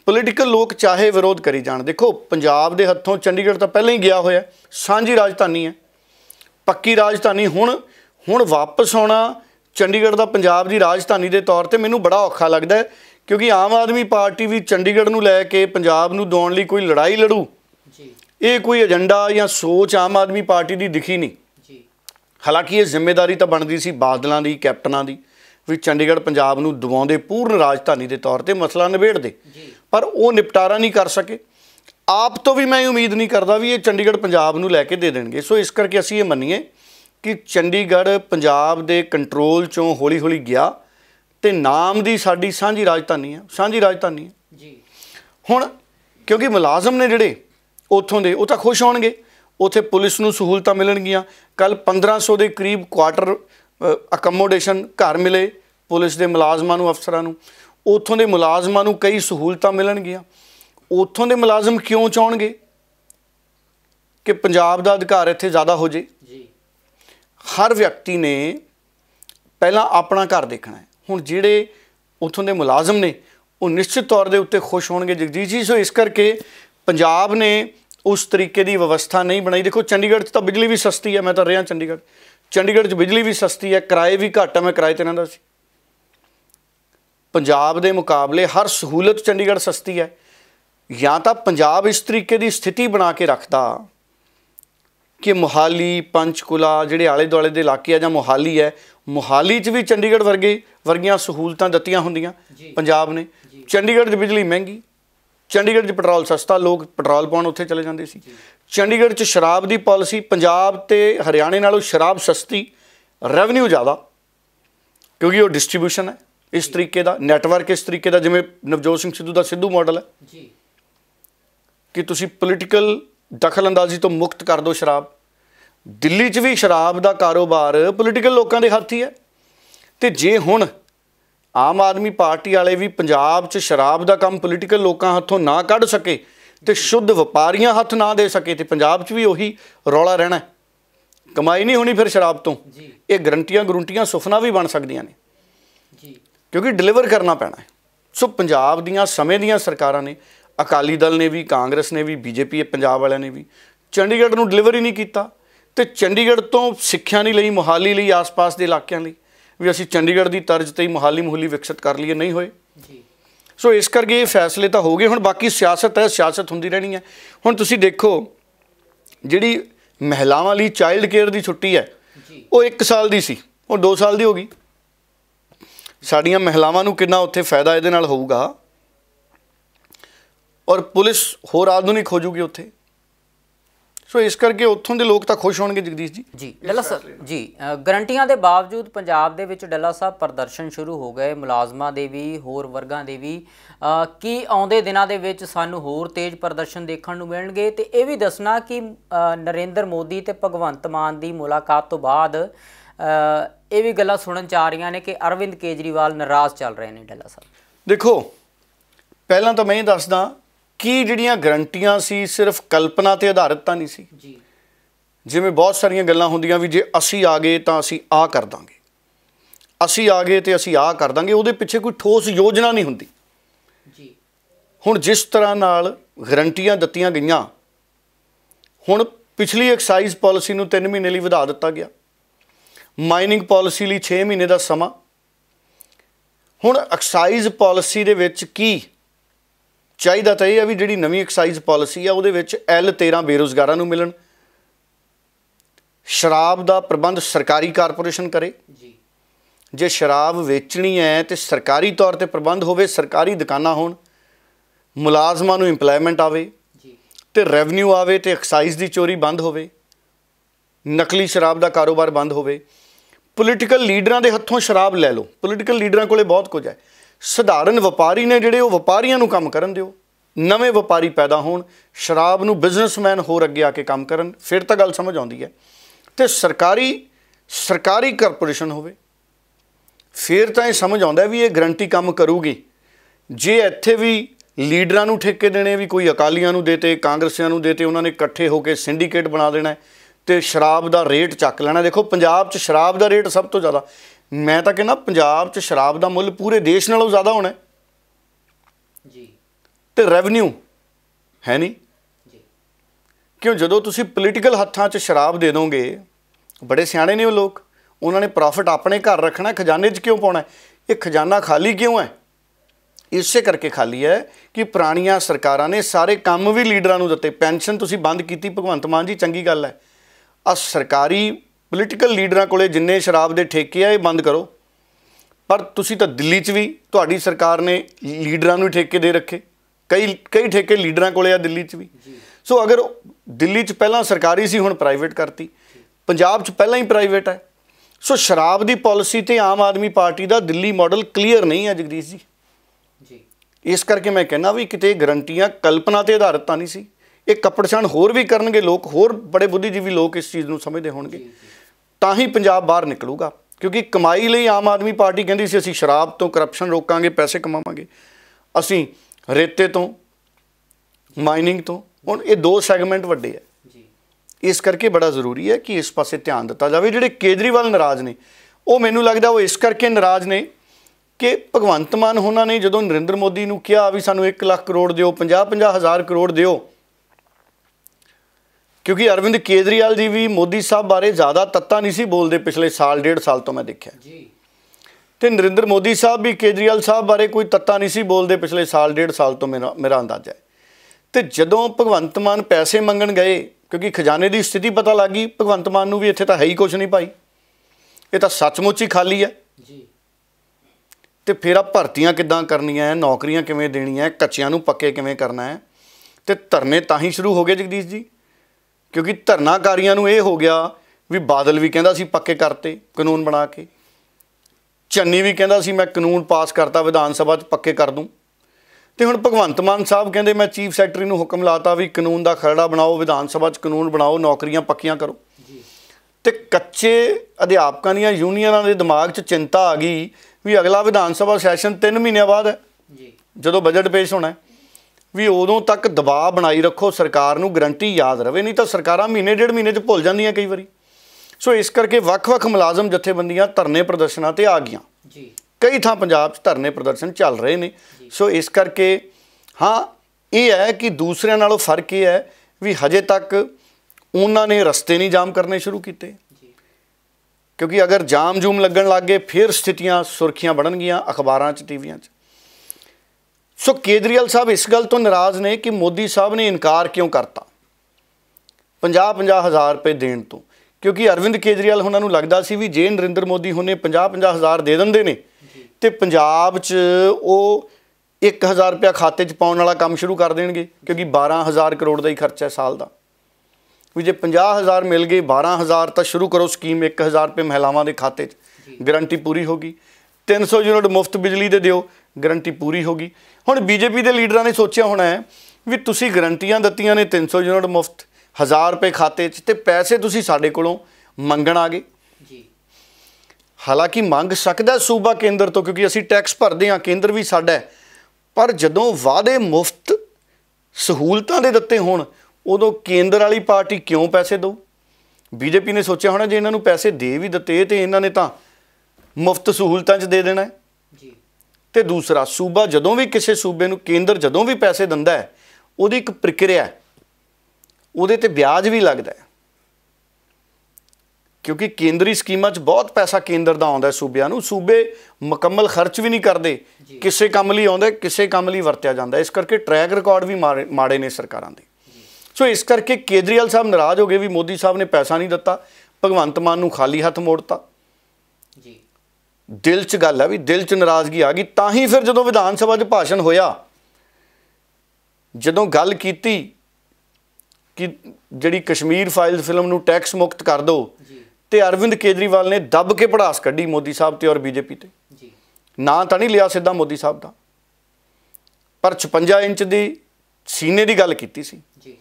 ਪੋਲੀਟੀਕਲ ਲੋਕ ਚਾਹੇ ਵਿਰੋਧ ਕਰੀ ਜਾਣ ਦੇਖੋ ਪੰਜਾਬ ਦੇ ਹੱਥੋਂ ਚੰਡੀਗੜ੍ਹ ਤਾਂ ਪਹਿਲਾਂ ਹੀ ਗਿਆ ਹੋਇਆ ਸਾਂਝੀ ਰਾਜਧਾਨੀ ਹੈ ਪੱਕੀ ਰਾਜਧਾਨੀ ਹੁਣ ਹੁਣ ਵਾਪਸ ਆਉਣਾ ਚੰਡੀਗੜ੍ਹ ਦਾ ਪੰਜਾਬ ਦੀ ਰਾਜਧਾਨੀ ਦੇ ਤੌਰ ਤੇ ਮੈਨੂੰ ਬੜਾ ਔਖਾ ਲੱਗਦਾ ਕਿਉਂਕਿ ਆਮ ਆਦਮੀ ਪਾਰਟੀ ਵੀ ਚੰਡੀਗੜ੍ਹ ਨੂੰ ਲੈ ਕੇ ਪੰਜਾਬ ਨੂੰ ਦੌਣ ਲਈ ਕੋਈ ਲੜਾਈ ਲੜੂ ਜੀ ਇਹ ਕੋਈ ਏਜੰਡਾ ਜਾਂ ਸੋਚ ਆਮ ਆਦਮੀ ਪਾਰਟੀ ਦੀ ਦਿਖੀ ਨਹੀਂ ਜੀ ਹਾਲਾਂਕਿ ਇਹ ਜ਼ਿੰਮੇਵਾਰੀ ਤਾਂ ਬਣਦੀ ਸੀ ਬਾਦਲਾਂ ਦੀ ਕੈਪਟਨਾਂ ਦੀ ਵੀ ਚੰਡੀਗੜ੍ਹ ਪੰਜਾਬ ਨੂੰ ਦਵਾਉਂਦੇ ਪੂਰਨ ਰਾਜਧਾਨੀ ਦੇ ਤੌਰ ਤੇ ਮਸਲਾ ਨਿਬੇੜਦੇ ਪਰ ਉਹ ਨਿਪਟਾਰਾ ਨਹੀਂ ਕਰ ਸਕੇ ਆਪ ਤੋਂ ਵੀ ਮੈਂ ਉਮੀਦ ਨਹੀਂ ਕਰਦਾ ਵੀ ਇਹ ਚੰਡੀਗੜ੍ਹ ਪੰਜਾਬ ਨੂੰ ਲੈ ਕੇ ਦੇ ਦੇਣਗੇ ਸੋ ਇਸ ਕਰਕੇ ਅਸੀਂ ਇਹ ਮੰਨੀਏ ਕਿ ਚੰਡੀਗੜ੍ਹ ਪੰਜਾਬ ਦੇ ਕੰਟਰੋਲ ਚੋਂ ਹੌਲੀ-ਹੌਲੀ ਗਿਆ ਤੇ ਨਾਮ ਦੀ ਸਾਡੀ ਸਾਂਝੀ ਰਾਜਧਾਨੀ ਹੈ ਸਾਂਝੀ ਰਾਜਧਾਨੀ ਜੀ ਹੁਣ ਕਿਉਂਕਿ ਮੁਲਾਜ਼ਮ ਨੇ ਜਿਹੜੇ ਉੱਥੋਂ ਦੇ ਉਹ ਤਾਂ ਖੁਸ਼ ਹੋਣਗੇ ਉੱਥੇ ਪੁਲਿਸ ਨੂੰ ਸਹੂਲਤਾਂ ਮਿਲਣਗੀਆਂ ਕੱਲ 1500 ਦੇ ਕਰੀਬ ਕੁਆਟਰ ਅਕਮੋਡੇਸ਼ਨ ਘਰ ਮਿਲੇ ਪੁਲਿਸ ਦੇ ਮੁਲਾਜ਼ਮਾਂ ਨੂੰ ਅਫਸਰਾਂ ਨੂੰ ਉੱਥੋਂ ਦੇ ਮੁਲਾਜ਼ਮਾਂ ਨੂੰ ਕਈ ਸਹੂਲਤਾਂ ਮਿਲਣਗੀਆਂ ਉੱਥੋਂ ਦੇ ਮੁਲਾਜ਼ਮ ਕਿਉਂ ਚਾਹਣਗੇ ਕਿ ਪੰਜਾਬ ਦਾ ਅਧਿਕਾਰ ਇੱਥੇ ਜ਼ਿਆਦਾ ਹੋ ਜੇ ਹਰ ਵਿਅਕਤੀ ਨੇ ਪਹਿਲਾਂ ਆਪਣਾ ਘਰ ਦੇਖਣਾ ਹੈ ਹੁਣ ਜਿਹੜੇ ਉਥੋਂ ਦੇ ਮੁਲਾਜ਼ਮ ਨੇ ਉਹ ਨਿਸ਼ਚਿਤ ਤੌਰ ਦੇ ਉੱਤੇ ਖੁਸ਼ ਹੋਣਗੇ ਜਗਜੀਤ ਜੀ ਸੋ ਇਸ ਕਰਕੇ ਪੰਜਾਬ ਨੇ ਉਸ ਤਰੀਕੇ ਦੀ ਵਿਵਸਥਾ ਨਹੀਂ ਬਣਾਈ ਦੇਖੋ ਚੰਡੀਗੜ੍ਹ 'ਚ ਤਾਂ ਬਿਜਲੀ ਵੀ ਸਸਤੀ ਹੈ ਮੈਂ ਤਾਂ ਰਿਹਾ ਚੰਡੀਗੜ੍ਹ ਚੰਡੀਗੜ੍ਹ 'ਚ ਬਿਜਲੀ ਵੀ ਸਸਤੀ ਹੈ ਕਿਰਾਏ ਵੀ ਘੱਟ ਹੈ ਮੈਂ ਕਿਰਾਏ ਤੇ ਰਹਿੰਦਾ ਸੀ ਪੰਜਾਬ ਦੇ ਮੁਕਾਬਲੇ ਹਰ ਸਹੂਲਤ ਚੰਡੀਗੜ੍ਹ ਸਸਤੀ ਹੈ ਜਾਂ ਤਾਂ ਪੰਜਾਬ ਇਸ ਤਰੀਕੇ ਦੀ ਸਥਿਤੀ ਬਣਾ ਕੇ ਰੱਖਦਾ ਕਿ ਮੁਹਾਲੀ ਪੰਚਕੁਲਾ ਜਿਹੜੇ ਆਲੇ ਦੁਆਲੇ ਦੇ ਇਲਾਕੇ ਆ ਜਾਂ ਮੁਹਾਲੀ ਹੈ ਮੁਹਾਲੀ 'ਚ ਵੀ ਚੰਡੀਗੜ੍ਹ ਵਰਗੇ ਵਰਗੀਆਂ ਸਹੂਲਤਾਂ ਦਿੱਤੀਆਂ ਹੁੰਦੀਆਂ ਪੰਜਾਬ ਨੇ ਚੰਡੀਗੜ੍ਹ 'ਚ ਬਿਜਲੀ ਮਹਿੰਗੀ ਚੰਡੀਗੜ੍ਹ 'ਚ ਪੈਟਰੋਲ ਸਸਤਾ ਲੋਕ ਪੈਟਰੋਲ ਪਾਉਣ ਉੱਥੇ ਚਲੇ ਜਾਂਦੇ ਸੀ ਚੰਡੀਗੜ੍ਹ 'ਚ ਸ਼ਰਾਬ ਦੀ ਪਾਲਿਸੀ ਪੰਜਾਬ ਤੇ ਹਰਿਆਣੇ ਨਾਲੋਂ ਸ਼ਰਾਬ ਸਸਤੀ ਰੈਵਨਿਊ ਜ਼ਿਆਦਾ ਕਿਉਂਕਿ ਉਹ ਡਿਸਟ੍ਰੀਬਿਊਸ਼ਨ ਹੈ ਇਸ ਤਰੀਕੇ ਦਾ ਨੈਟਵਰਕ ਇਸ ਤਰੀਕੇ ਦਾ ਜਿਵੇਂ ਨਵਜੋਤ ਸਿੰਘ ਸਿੱਧੂ ਦਾ ਸਿੱਧੂ ਮਾਡਲ ਹੈ ਜੀ ਕਿ ਤੁਸੀਂ ਪੋਲੀਟੀਕਲ ਦਖਲਅੰਦਾਜ਼ੀ ਤੋਂ ਮੁਕਤ ਕਰ ਦਿਓ ਸ਼ਰਾਬ ਦਿੱਲੀ 'ਚ ਵੀ ਸ਼ਰਾਬ ਦਾ ਕਾਰੋਬਾਰ ਪੋਲੀਟੀਕਲ ਲੋਕਾਂ ਦੇ ਹੱਥ ਹੀ ਹੈ ਤੇ ਜੇ ਹੁਣ ਆਮ ਆਦਮੀ ਪਾਰਟੀ ਵਾਲੇ ਵੀ ਪੰਜਾਬ 'ਚ ਸ਼ਰਾਬ ਦਾ ਕੰਮ ਪੋਲੀਟੀਕਲ ਲੋਕਾਂ ਹੱਥੋਂ ਨਾ ਕੱਢ ਸਕੇ ਤੇ ਸ਼ੁੱਧ ਵਪਾਰੀਆਂ ਹੱਥ ਨਾ ਦੇ ਸਕੇ ਤੇ ਪੰਜਾਬ 'ਚ ਵੀ ਉਹੀ ਰੌਲਾ ਰਹਿਣਾ ਕਮਾਈ ਨਹੀਂ ਹੋਣੀ ਫਿਰ ਸ਼ਰਾਬ ਤੋਂ ਇਹ ਗਰੰਟੀਆਂ ਗਰੰਟੀਆਂ ਸੁਫਨਾ ਵੀ ਬਣ ਸਕਦੀਆਂ ਨੇ ਜੀ ਕਿਉਂਕਿ ਡਿਲੀਵਰ ਕਰਨਾ ਪੈਣਾ ਸੋ ਪੰਜਾਬ ਦੀਆਂ ਸਮੇਂ ਦੀਆਂ ਸਰਕਾਰਾਂ ਨੇ ਅਕਾਲੀ ਦਲ ਨੇ ਵੀ ਕਾਂਗਰਸ ਨੇ ਵੀ ਬੀਜੇਪੀ ਪੰਜਾਬ ਵਾਲਿਆਂ ਨੇ ਵੀ ਚੰਡੀਗੜ੍ਹ ਨੂੰ ਡਿਲੀਵਰ ਹੀ ਨਹੀਂ ਕੀਤਾ ਤੇ ਚੰਡੀਗੜ੍ਹ ਤੋਂ ਸਿੱਖਿਆ ਨਹੀਂ ਲਈ ਮੁਹਾਲੀ ਲਈ ਆਸ-ਪਾਸ ਦੇ ਇਲਾਕਿਆਂ ਲਈ ਵੀ ਅਸੀਂ ਚੰਡੀਗੜ੍ਹ ਦੀ ਤਰਜ਼ ਤੇ ਹੀ ਮੁਹਾਲੀ ਮੁਹੱਲੀ ਵਿਕਸਿਤ ਕਰ ਲਈਏ ਨਹੀਂ ਹੋਏ ਜੀ ਸੋ ਇਸ ਕਰਕੇ ਇਹ ਫੈਸਲੇ ਤਾਂ ਹੋ ਗਏ ਹੁਣ ਬਾਕੀ ਸਿਆਸਤ ਹੈ ਸਿਆਸਤ ਹੁੰਦੀ ਰਹਿਣੀ ਹੈ ਹੁਣ ਤੁਸੀਂ ਦੇਖੋ ਜਿਹੜੀ ਮਹਿਲਾਵਾਂ ਲਈ ਚਾਈਲਡ ਕੇਅਰ ਦੀ ਛੁੱਟੀ ਹੈ ਉਹ 1 ਸਾਲ ਦੀ ਸੀ ਉਹ 2 ਸਾਲ ਦੀ ਹੋ ਗਈ ਸਾਡੀਆਂ ਮਹਿਲਾਵਾਂ ਨੂੰ ਕਿੰਨਾ ਉੱਥੇ ਫਾਇਦਾ ਇਹਦੇ ਨਾਲ ਹੋਊਗਾ ਔਰ ਪੁਲਿਸ ਹੋਰ ਆਧੁਨਿਕ ਹੋ ਜੂਗੀ ਉੱਥੇ ਸੋ ਇਸ ਕਰਕੇ ਉੱਥੋਂ ਦੇ ਲੋਕ ਤਾਂ ਖੁਸ਼ ਹੋਣਗੇ ਜਗਦੀਸ਼ ਜੀ ਜੀ ਡੱਲਾ ਸਾਹਿਬ ਜੀ ਗਰੰਟੀਆਂ ਦੇ ਬਾਵਜੂਦ ਪੰਜਾਬ ਦੇ ਵਿੱਚ ਡੱਲਾ ਸਾਹਿਬ ਪ੍ਰਦਰਸ਼ਨ ਸ਼ੁਰੂ ਹੋ ਗਏ ਮੁਲਾਜ਼ਮਾਂ ਦੇ ਵੀ ਹੋਰ ਵਰਗਾਂ ਦੇ ਵੀ ਕੀ ਆਉਂਦੇ ਦਿਨਾਂ ਦੇ ਵਿੱਚ ਸਾਨੂੰ ਹੋਰ ਤੇਜ਼ ਪ੍ਰਦਰਸ਼ਨ ਦੇਖਣ ਨੂੰ ਮਿਲਣਗੇ ਤੇ ਇਹ ਵੀ ਦੱਸਣਾ ਕਿ ਨਰਿੰਦਰ ਮੋਦੀ ਤੇ ਭਗਵੰਤ ਮਾਨ ਦੀ ਮੁਲਾਕਾਤ ਤੋਂ ਬਾਅਦ ਇਹ ਵੀ ਗੱਲਾਂ ਸੁਣਨ ਚ ਆ ਰਹੀਆਂ ਨੇ ਕਿ ਅਰਵਿੰਦ ਕੇਜਰੀਵਾਲ ਨਾਰਾਜ਼ ਚੱਲ ਰਹੇ ਨੇ ਡੱਲਾ ਸਾਹਿਬ ਦੇਖੋ ਪਹਿਲਾਂ ਤਾਂ ਮੈਂ ਇਹ ਦੱਸਦਾ ਕੀ ਜਿਹੜੀਆਂ ਗਰੰਟੀਆਂ ਸੀ ਸਿਰਫ ਕਲਪਨਾ ਤੇ ਆਧਾਰਿਤ ਤਾਂ ਨਹੀਂ ਸੀ ਜੀ ਜਿਵੇਂ ਬਹੁਤ ਸਾਰੀਆਂ ਗੱਲਾਂ ਹੁੰਦੀਆਂ ਵੀ ਜੇ ਅਸੀਂ ਆ ਗਏ ਤਾਂ ਅਸੀਂ ਆ ਕਰ ਦਾਂਗੇ ਅਸੀਂ ਆ ਗਏ ਤੇ ਅਸੀਂ ਆ ਕਰ ਦਾਂਗੇ ਉਹਦੇ ਪਿੱਛੇ ਕੋਈ ਠੋਸ ਯੋਜਨਾ ਨਹੀਂ ਹੁੰਦੀ ਜੀ ਹੁਣ ਜਿਸ ਤਰ੍ਹਾਂ ਨਾਲ ਗਰੰਟੀਆਂ ਦਿੱਤੀਆਂ ਗਈਆਂ ਹੁਣ ਪਿਛਲੀ ਐਕਸਾਈਜ਼ ਪਾਲਿਸੀ ਨੂੰ 3 ਮਹੀਨੇ ਲਈ ਵਧਾ ਦਿੱਤਾ ਗਿਆ ਮਾਈਨਿੰਗ ਪਾਲਿਸੀ ਲਈ 6 ਮਹੀਨੇ ਦਾ ਸਮਾਂ ਹੁਣ ਐਕਸਾਈਜ਼ ਪਾਲਿਸੀ ਦੇ ਵਿੱਚ ਕੀ ਚਾਹੀਦਾ ਤਾਂ ਇਹ ਆ ਵੀ ਜਿਹੜੀ ਨਵੀਂ ਐਕਸਾਈਜ਼ ਪਾਲਿਸੀ ਆ ਉਹਦੇ ਵਿੱਚ L13 ਬੇਰੋਜ਼ਗਾਰਾਂ ਨੂੰ ਮਿਲਣ ਸ਼ਰਾਬ ਦਾ ਪ੍ਰਬੰਧ ਸਰਕਾਰੀ ਕਾਰਪੋਰੇਸ਼ਨ ਕਰੇ ਜੀ ਜੇ ਸ਼ਰਾਬ ਵੇਚਣੀ ਹੈ ਤੇ ਸਰਕਾਰੀ ਤੌਰ ਤੇ ਪ੍ਰਬੰਧ ਹੋਵੇ ਸਰਕਾਰੀ ਦੁਕਾਨਾਂ ਹੋਣ ਮੁਲਾਜ਼ਮਾਂ ਨੂੰ ਏਮਪਲੋਇਮੈਂਟ ਆਵੇ ਜੀ ਤੇ ਰੈਵਨਿਊ ਆਵੇ ਤੇ ਐਕਸਾਈਜ਼ ਦੀ ਚੋਰੀ ਬੰਦ ਹੋਵੇ ਨਕਲੀ ਸ਼ਰਾਬ ਦਾ ਕਾਰੋਬਾਰ ਬੰਦ ਹੋਵੇ ਪੋਲੀਟੀਕਲ ਲੀਡਰਾਂ ਦੇ ਹੱਥੋਂ ਸ਼ਰਾਬ ਲੈ ਲਓ ਪੋਲੀਟੀਕਲ ਲੀਡਰਾਂ ਕੋਲੇ ਬਹੁਤ ਕੁਝ ਹੈ ਸਧਾਰਨ ਵਪਾਰੀ ਨੇ ਜਿਹੜੇ ਉਹ ਵਪਾਰੀਆਂ ਨੂੰ ਕੰਮ ਕਰਨ ਦਿਓ ਨਵੇਂ ਵਪਾਰੀ ਪੈਦਾ ਹੋਣ ਸ਼ਰਾਬ ਨੂੰ ਬਿਜ਼ਨਸਮੈਨ ਹੋਰ ਅੱਗੇ ਆ ਕੇ ਕੰਮ ਕਰਨ ਫਿਰ ਤਾਂ ਗੱਲ ਸਮਝ ਆਉਂਦੀ ਹੈ ਤੇ ਸਰਕਾਰੀ ਸਰਕਾਰੀ ਕਾਰਪੋਰੇਸ਼ਨ ਹੋਵੇ ਫਿਰ ਤਾਂ ਇਹ ਸਮਝ ਆਉਂਦਾ ਵੀ ਇਹ ਗਰੰਟੀ ਕੰਮ ਕਰੂਗੀ ਜੇ ਇੱਥੇ ਵੀ ਲੀਡਰਾਂ ਨੂੰ ਠੇਕੇ ਦੇਣੇ ਵੀ ਕੋਈ ਅਕਾਲੀਆਂ ਨੂੰ ਦੇਤੇ ਕਾਂਗਰਸੀਆਂ ਨੂੰ ਦੇਤੇ ਉਹਨਾਂ ਨੇ ਇਕੱਠੇ ਹੋ ਕੇ ਸਿੰਡੀਕੇਟ ਬਣਾ ਦੇਣਾ ਤੇ ਸ਼ਰਾਬ ਦਾ ਰੇਟ ਚੱਕ ਲੈਣਾ ਦੇਖੋ ਪੰਜਾਬ 'ਚ ਸ਼ਰਾਬ ਦਾ ਰੇਟ ਸਭ ਤੋਂ ਜ਼ਿਆਦਾ ਮੈਂ ਤਾਂ ਕਹਿੰਦਾ ਪੰਜਾਬ 'ਚ ਸ਼ਰਾਬ ਦਾ ਮੁੱਲ ਪੂਰੇ ਦੇਸ਼ ਨਾਲੋਂ ਜ਼ਿਆਦਾ ਹੋਣਾ ਜੀ ਤੇ ਰੈਵਨਿਊ ਹੈ ਨਹੀਂ ਜੀ ਕਿਉਂ ਜਦੋਂ ਤੁਸੀਂ ਪੋਲੀਟੀਕਲ ਹੱਥਾਂ 'ਚ ਸ਼ਰਾਬ ਦੇ ਦੋਗੇ ਬੜੇ ਸਿਆਣੇ ਨੇ ਉਹ ਲੋਕ ਉਹਨਾਂ ਨੇ ਪ੍ਰੋਫਿਟ ਆਪਣੇ ਘਰ ਰੱਖਣਾ ਖਜ਼ਾਨੇ 'ਚ ਕਿਉਂ ਪਾਉਣਾ ਇਹ ਖਜ਼ਾਨਾ ਖਾਲੀ ਕਿਉਂ ਹੈ ਇਸੇ ਕਰਕੇ ਖਾਲੀ ਹੈ ਕਿ ਪੁਰਾਣੀਆਂ ਸਰਕਾਰਾਂ ਨੇ ਸਾਰੇ ਕੰਮ ਵੀ ਲੀਡਰਾਂ ਨੂੰ ਦਿੱਤੇ ਪੈਨਸ਼ਨ ਤੁਸੀਂ ਬੰਦ ਕੀਤੀ ਭਗਵੰਤ ਮਾਨ ਜੀ ਚੰਗੀ ਗੱਲ ਹੈ ਆ ਸਰਕਾਰੀ ਪੋਲੀਟੀਕਲ ਲੀਡਰਾਂ ਕੋਲੇ ਜਿੰਨੇ ਸ਼ਰਾਬ ਦੇ ਠੇਕੇ ਆ ਇਹ ਬੰਦ ਕਰੋ ਪਰ ਤੁਸੀਂ ਤਾਂ ਦਿੱਲੀ 'ਚ ਵੀ ਤੁਹਾਡੀ ਸਰਕਾਰ ਨੇ ਲੀਡਰਾਂ ਨੂੰ ਠੇਕੇ ਦੇ ਰੱਖੇ ਕਈ ਕਈ ਠੇਕੇ ਲੀਡਰਾਂ ਕੋਲੇ ਆ ਦਿੱਲੀ 'ਚ ਵੀ ਸੋ ਅਗਰ ਦਿੱਲੀ 'ਚ ਪਹਿਲਾਂ ਸਰਕਾਰੀ ਸੀ ਹੁਣ ਪ੍ਰਾਈਵੇਟ ਕਰਤੀ ਪੰਜਾਬ 'ਚ ਪਹਿਲਾਂ ਹੀ ਪ੍ਰਾਈਵੇਟ ਹੈ ਸੋ ਸ਼ਰਾਬ ਦੀ ਪਾਲਿਸੀ ਤੇ ਆਮ ਆਦਮੀ ਪਾਰਟੀ ਦਾ ਦਿੱਲੀ ਮਾਡਲ ਕਲੀਅਰ ਨਹੀਂ ਹੈ ਜਗਦੀਸ਼ ਜੀ ਜੀ ਇਸ ਕਰਕੇ ਮੈਂ ਕਹਿੰਦਾ ਵੀ ਕਿਤੇ ਗਰੰਟੀਆਂ ਕਲਪਨਾ ਤੇ ਆਧਾਰਿਤ ਤਾਂ ਨਹੀਂ ਸੀ ਇਹ ਕੱਪੜਛਾਣ ਹੋਰ ਵੀ ਕਰਨਗੇ ਲੋਕ ਹੋਰ ਬੜੇ ਬੁੱਧੀਜੀਵੀ ਲੋਕ ਇਸ ਚੀਜ਼ ਨੂੰ ਸਮਝਦੇ ਹੋਣਗੇ ਤਾਂ ਹੀ ਪੰਜਾਬ ਬਾਹਰ ਨਿਕਲੂਗਾ ਕਿਉਂਕਿ ਕਮਾਈ ਲਈ ਆਮ ਆਦਮੀ ਪਾਰਟੀ ਕਹਿੰਦੀ ਸੀ ਅਸੀਂ ਸ਼ਰਾਬ ਤੋਂ ਕਰਪਸ਼ਨ ਰੋਕਾਂਗੇ ਪੈਸੇ ਕਮਾਵਾਂਗੇ ਅਸੀਂ ਰੇਤੇ ਤੋਂ ਮਾਈਨਿੰਗ ਤੋਂ ਹੁਣ ਇਹ ਦੋ ਸੈਗਮੈਂਟ ਵੱਡੇ ਆ ਇਸ ਕਰਕੇ ਬੜਾ ਜ਼ਰੂਰੀ ਹੈ ਕਿ ਇਸ ਪਾਸੇ ਧਿਆਨ ਦਿੱਤਾ ਜਾਵੇ ਜਿਹੜੇ ਕੇਜਰੀਵਾਲ ਨਾਰਾਜ਼ ਨੇ ਉਹ ਮੈਨੂੰ ਲੱਗਦਾ ਉਹ ਇਸ ਕਰਕੇ ਨਾਰਾਜ਼ ਨੇ ਕਿ ਭਗਵੰਤ ਮਾਨ ਉਹਨਾਂ ਨੇ ਜਦੋਂ ਨਰਿੰਦਰ ਮੋਦੀ ਨੂੰ ਕਿਹਾ ਵੀ ਸਾਨੂੰ 1 ਲੱਖ ਕਰੋੜ ਦਿਓ 50 50 ਹਜ਼ਾਰ ਕਰੋੜ ਦਿਓ ਕਿਉਂਕਿ ਅਰਵਿੰਦ ਕੇਜਰੀਵਾਲ ਜੀ ਵੀ ਮੋਦੀ ਸਾਹਿਬ ਬਾਰੇ ਜ਼ਿਆਦਾ ਤੱਤਾ ਨਹੀਂ ਸੀ ਬੋਲਦੇ ਪਿਛਲੇ ਸਾਲ ਡੇਢ ਸਾਲ ਤੋਂ ਮੈਂ ਦੇਖਿਆ ਜੀ ਤੇ ਨਰਿੰਦਰ ਮੋਦੀ ਸਾਹਿਬ ਵੀ ਕੇਜਰੀਵਾਲ ਸਾਹਿਬ ਬਾਰੇ ਕੋਈ ਤੱਤਾ ਨਹੀਂ ਸੀ ਬੋਲਦੇ ਪਿਛਲੇ ਸਾਲ ਡੇਢ ਸਾਲ ਤੋਂ ਮੇਰਾ ਮੇਰਾ ਅੰਦਾਜ਼ਾ ਹੈ ਤੇ ਜਦੋਂ ਭਗਵੰਤ ਮਾਨ ਪੈਸੇ ਮੰਗਣ ਗਏ ਕਿਉਂਕਿ ਖਜ਼ਾਨੇ ਦੀ ਸਥਿਤੀ ਪਤਾ ਲੱਗ ਗਈ ਭਗਵੰਤ ਮਾਨ ਨੂੰ ਵੀ ਇੱਥੇ ਤਾਂ ਹੈ ਹੀ ਕੁਝ ਨਹੀਂ ਭਾਈ ਇਹ ਤਾਂ ਸੱਚਮੁੱਚ ਹੀ ਖਾਲੀ ਹੈ ਜੀ ਤੇ ਫਿਰ ਆ ਭਰਤੀਆਂ ਕਿੱਦਾਂ ਕਰਨੀਆਂ ਹੈ ਨੌਕਰੀਆਂ ਕਿਵੇਂ ਦੇਣੀਆਂ ਹੈ ਕੱਚਿਆਂ ਨੂੰ ਪੱਕੇ ਕਿਵੇਂ ਕਰਨਾ ਹੈ ਤੇ ਧਰਨੇ ਤਾਂ ਹੀ ਸ਼ੁਰੂ ਹੋ ਗਏ ਜਗਦੀਸ਼ ਜੀ ਕਿਉਂਕਿ ਧਰਨਾਕਾਰੀਆਂ ਨੂੰ ਇਹ ਹੋ ਗਿਆ ਵੀ ਬਾਦਲ ਵੀ ਕਹਿੰਦਾ ਸੀ ਪੱਕੇ ਕਰਤੇ ਕਾਨੂੰਨ ਬਣਾ ਕੇ ਚੰਨੀ ਵੀ ਕਹਿੰਦਾ ਸੀ ਮੈਂ ਕਾਨੂੰਨ ਪਾਸ ਕਰਤਾ ਵਿਧਾਨ ਸਭਾ 'ਚ ਪੱਕੇ ਕਰ ਦੂੰ ਤੇ ਹੁਣ ਭਗਵੰਤ ਮਾਨ ਸਾਹਿਬ ਕਹਿੰਦੇ ਮੈਂ ਚੀਫ ਸੈਕਟਰੀ ਨੂੰ ਹੁਕਮ ਲਾਤਾ ਵੀ ਕਾਨੂੰਨ ਦਾ ਖਰੜਾ ਬਣਾਓ ਵਿਧਾਨ ਸਭਾ 'ਚ ਕਾਨੂੰਨ ਬਣਾਓ ਨੌਕਰੀਆਂ ਪੱਕੀਆਂ ਕਰੋ ਤੇ ਕੱਚੇ ਅਧਿਆਪਕਾਂ ਦੀਆਂ ਯੂਨੀਅਨਾਂ ਦੇ ਦਿਮਾਗ 'ਚ ਚਿੰਤਾ ਆ ਗਈ ਵੀ ਅਗਲਾ ਵਿਧਾਨ ਸਭਾ ਸੈਸ਼ਨ 3 ਮਹੀਨਿਆਂ ਬਾਅਦ ਹੈ ਜੀ ਜਦੋਂ ਬਜਟ ਪੇਸ਼ ਹੋਣਾ ਹੈ ਵੀ ਉਦੋਂ ਤੱਕ ਦਬਾਅ ਬਣਾਈ ਰੱਖੋ ਸਰਕਾਰ ਨੂੰ ਗਰੰਟੀ ਯਾਦ ਰਵੇ ਨਹੀਂ ਤਾਂ ਸਰਕਾਰਾਂ ਮਹੀਨੇ ਡੇਢ ਮਹੀਨੇ 'ਚ ਭੁੱਲ ਜਾਂਦੀਆਂ ਕਈ ਵਾਰੀ ਸੋ ਇਸ ਕਰਕੇ ਵੱਖ-ਵੱਖ ਮੁਲਾਜ਼ਮ ਜਥੇਬੰਦੀਆਂ ਧਰਨੇ ਪ੍ਰਦਰਸ਼ਨਾਂ ਤੇ ਆ ਗਈਆਂ ਜੀ ਕਈ ਥਾਂ ਪੰਜਾਬ 'ਚ ਧਰਨੇ ਪ੍ਰਦਰਸ਼ਨ ਚੱਲ ਰਹੇ ਨੇ ਸੋ ਇਸ ਕਰਕੇ ਹਾਂ ਇਹ ਹੈ ਕਿ ਦੂਸਰਿਆਂ ਨਾਲੋਂ ਫਰਕ ਇਹ ਹੈ ਵੀ ਹਜੇ ਤੱਕ ਉਹਨਾਂ ਨੇ ਰਸਤੇ ਨਹੀਂ ਜਾਮ ਕਰਨੇ ਸ਼ੁਰੂ ਕੀਤੇ ਕਿਉਂਕਿ ਅਗਰ ਜਾਮ ਜੂਮ ਲੱਗਣ ਲੱਗੇ ਫਿਰ ਸਥਿਤੀਆਂ ਸੁਰਖੀਆਂ ਬਣਨਗੀਆਂ ਅਖਬਾਰਾਂ 'ਚ ਟੀਵੀਆਂ 'ਚ ਸੋ ਕੇਜਰੀਵਾਲ ਸਾਹਿਬ ਇਸ ਗੱਲ ਤੋਂ ਨਾਰਾਜ਼ ਨੇ ਕਿ ਮੋਦੀ ਸਾਹਿਬ ਨੇ ਇਨਕਾਰ ਕਿਉਂ ਕਰਤਾ 50-50 ਹਜ਼ਾਰ ਰੁਪਏ ਦੇਣ ਤੋਂ ਕਿਉਂਕਿ ਅਰਵਿੰਦ ਕੇਜਰੀਵਾਲ ਉਹਨਾਂ ਨੂੰ ਲੱਗਦਾ ਸੀ ਵੀ ਜੇ ਨਰਿੰਦਰ ਮੋਦੀ ਹੁਣੇ 50-50 ਹਜ਼ਾਰ ਦੇ ਦਿੰਦੇ ਨੇ ਤੇ ਪੰਜਾਬ 'ਚ ਉਹ 1000 ਰੁਪਏ ਖਾਤੇ 'ਚ ਪਾਉਣ ਵਾਲਾ ਕੰਮ ਸ਼ੁਰੂ ਕਰ ਦੇਣਗੇ ਕਿਉਂਕਿ 12000 ਕਰੋੜ ਦਾ ਹੀ ਖਰਚਾ ਹੈ ਸਾਲ ਦਾ ਵੀ ਜੇ 50000 ਮਿਲ ਗਏ 12000 ਤਾਂ ਸ਼ੁਰੂ ਕਰੋ ਸਕੀਮ 1000 ਰੁਪਏ ਮਹਿਲਾਵਾਂ ਦੇ ਖਾਤੇ 'ਚ ਗਰੰਟੀ ਪੂਰੀ ਹੋਗੀ 300 ਯੂਨਿਟ ਮੁਫਤ ਬਿਜਲੀ ਦੇ ਦਿਓ ਗਰੰਟੀ ਪੂਰੀ ਹੋਗੀ ਹੁਣ ਬੀਜੇਪੀ ਦੇ ਲੀਡਰਾਂ ਨੇ ਸੋਚਿਆ ਹੋਣਾ ਵੀ ਤੁਸੀਂ ਗਰੰਟੀਆਂ ਦਿੱਤੀਆਂ ਨੇ 300 ਯੂਨਿਟ ਮੁਫਤ 1000 ਰੁਪਏ ਖਾਤੇ 'ਚ ਤੇ ਪੈਸੇ ਤੁਸੀਂ ਸਾਡੇ ਕੋਲੋਂ ਮੰਗਣ ਆ ਗਏ ਜੀ ਹਾਲਾਂਕਿ ਮੰਗ ਸਕਦਾ ਸੂਬਾ ਕੇਂਦਰ ਤੋਂ ਕਿਉਂਕਿ ਅਸੀਂ ਟੈਕਸ ਭਰਦੇ ਹਾਂ ਕੇਂਦਰ ਵੀ ਸਾਡਾ ਪਰ ਜਦੋਂ ਵਾਅਦੇ ਮੁਫਤ ਸਹੂਲਤਾਂ ਦੇ ਦਿੱਤੇ ਹੋਣ ਉਦੋਂ ਕੇਂਦਰ ਵਾਲੀ ਪਾਰਟੀ ਕਿਉਂ ਪੈਸੇ ਦੋ ਬੀਜੇਪੀ ਨੇ ਸੋਚਿਆ ਹੋਣਾ ਜੇ ਇਹਨਾਂ ਨੂੰ ਪੈਸੇ ਦੇ ਵੀ ਦਿੱਤੇ ਤੇ ਇਹਨਾਂ ਨੇ ਤਾਂ ਮੁਫਤ ਸਹੂਲਤਾਂ 'ਚ ਦੇ ਦੇਣਾ ਹੈ ਜੀ ਤੇ ਦੂਸਰਾ ਸੂਬਾ ਜਦੋਂ ਵੀ ਕਿਸੇ ਸੂਬੇ ਨੂੰ ਕੇਂਦਰ ਜਦੋਂ ਵੀ ਪੈਸੇ ਦਿੰਦਾ ਹੈ ਉਹਦੀ ਇੱਕ ਪ੍ਰਕਿਰਿਆ ਹੈ ਉਹਦੇ ਤੇ ਵਿਆਜ ਵੀ ਲੱਗਦਾ ਹੈ ਕਿਉਂਕਿ ਕੇਂਦਰੀ ਸਕੀਮਾਂ 'ਚ ਬਹੁਤ ਪੈਸਾ ਕੇਂਦਰ ਦਾ ਆਉਂਦਾ ਸੂਬਿਆਂ ਨੂੰ ਸੂਬੇ ਮੁਕੰਮਲ ਖਰਚ ਵੀ ਨਹੀਂ ਕਰਦੇ ਕਿਸੇ ਕੰਮ ਲਈ ਆਉਂਦਾ ਕਿਸੇ ਕੰਮ ਲਈ ਵਰਤਿਆ ਜਾਂਦਾ ਇਸ ਕਰਕੇ ਟਰੈਕ ਰਿਕਾਰਡ ਵੀ ਮਾੜੇ ਨੇ ਸਰਕਾਰਾਂ ਦੇ ਸੋ ਇਸ ਕਰਕੇ ਕੇਜਰੀਵਾਲ ਸਾਹਿਬ ਨਾਰਾਜ਼ ਹੋ ਗਏ ਵੀ ਮੋਦੀ ਸਾਹਿਬ ਨੇ ਪੈਸਾ ਨਹੀਂ ਦਿੱਤਾ ਭਗਵੰਤ ਮਾਨ ਨੂੰ ਖਾਲੀ ਹੱਥ ਮੋੜਤਾ ਜੀ ਦਿਲ 'ਚ ਗੱਲ ਆ ਵੀ ਦਿਲ 'ਚ ਨਾਰਾਜ਼ਗੀ ਆ ਗਈ ਤਾਂ ਹੀ ਫਿਰ ਜਦੋਂ ਵਿਧਾਨ ਸਭਾ 'ਚ ਭਾਸ਼ਣ ਹੋਇਆ ਜਦੋਂ ਗੱਲ ਕੀਤੀ ਕਿ ਜਿਹੜੀ ਕਸ਼ਮੀਰ ਫਾਈਲ ਫਿਲਮ ਨੂੰ ਟੈਕਸ ਮੁਕਤ ਕਰ ਦਿਓ ਤੇ ਅਰਵਿੰਦ ਕੇਜਰੀਵਾਲ ਨੇ ਦੱਬ ਕੇ ਪੜਾਸ ਕੱਢੀ ਮੋਦੀ ਸਾਹਿਬ ਤੇ ਔਰ ਬੀਜੇਪੀ ਤੇ ਜੀ ਨਾਂ ਤਾਂ ਨਹੀਂ ਲਿਆ ਸਿੱਧਾ ਮੋਦੀ ਸਾਹਿਬ ਦਾ ਪਰ 56 ਇੰਚ ਦੀ ਸੀਨੇ ਦੀ ਗੱਲ ਕੀਤੀ ਸੀ ਜੀ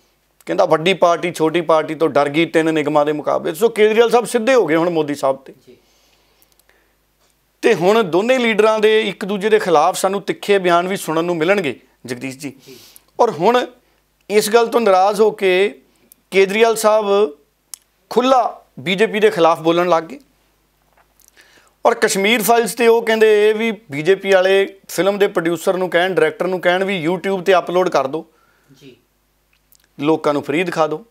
ਕਹਿੰਦਾ ਵੱਡੀ ਪਾਰਟੀ ਛੋਟੀ ਪਾਰਟੀ ਤੋਂ ਡਰ ਗਈ ਤਿੰਨ ਨਿਗਮਾਂ ਦੇ ਮੁਕਾਬਲੇ ਸੋ ਕੇਜਰੀਵਾਲ ਸਾਹਿਬ ਸਿੱਧੇ ਹੋ ਗਏ ਹੁਣ ਮੋਦੀ ਸਾਹਿਬ ਤੇ ਜੀ ਤੇ ਹੁਣ ਦੋਨੇ ਲੀਡਰਾਂ ਦੇ ਇੱਕ ਦੂਜੇ ਦੇ ਖਿਲਾਫ ਸਾਨੂੰ ਤਿੱਖੇ ਬਿਆਨ ਵੀ ਸੁਣਨ ਨੂੰ ਮਿਲਣਗੇ ਜਗਦੀਸ਼ ਜੀ ਔਰ ਹੁਣ ਇਸ ਗੱਲ ਤੋਂ ਨਾਰਾਜ਼ ਹੋ ਕੇ ਕੇਜਰੀਵਾਲ ਸਾਹਿਬ ਖੁੱਲਾ ਬੀਜੇਪੀ ਦੇ ਖਿਲਾਫ ਬੋਲਣ ਲੱਗ ਗਏ ਔਰ ਕਸ਼ਮੀਰ ਫਾਈਲਸ ਤੇ ਉਹ ਕਹਿੰਦੇ ਇਹ ਵੀ ਬੀਜੇਪੀ ਵਾਲੇ ਫਿਲਮ ਦੇ ਪ੍ਰੋਡਿਊਸਰ ਨੂੰ ਕਹਿਣ ਡਾਇਰੈਕਟਰ ਨੂੰ ਕਹਿਣ ਵੀ YouTube ਤੇ ਅਪਲੋਡ ਕਰ ਦਿਓ ਜੀ ਲੋਕਾਂ ਨੂੰ ਫ੍ਰੀ ਦਿਖਾ ਦਿਓ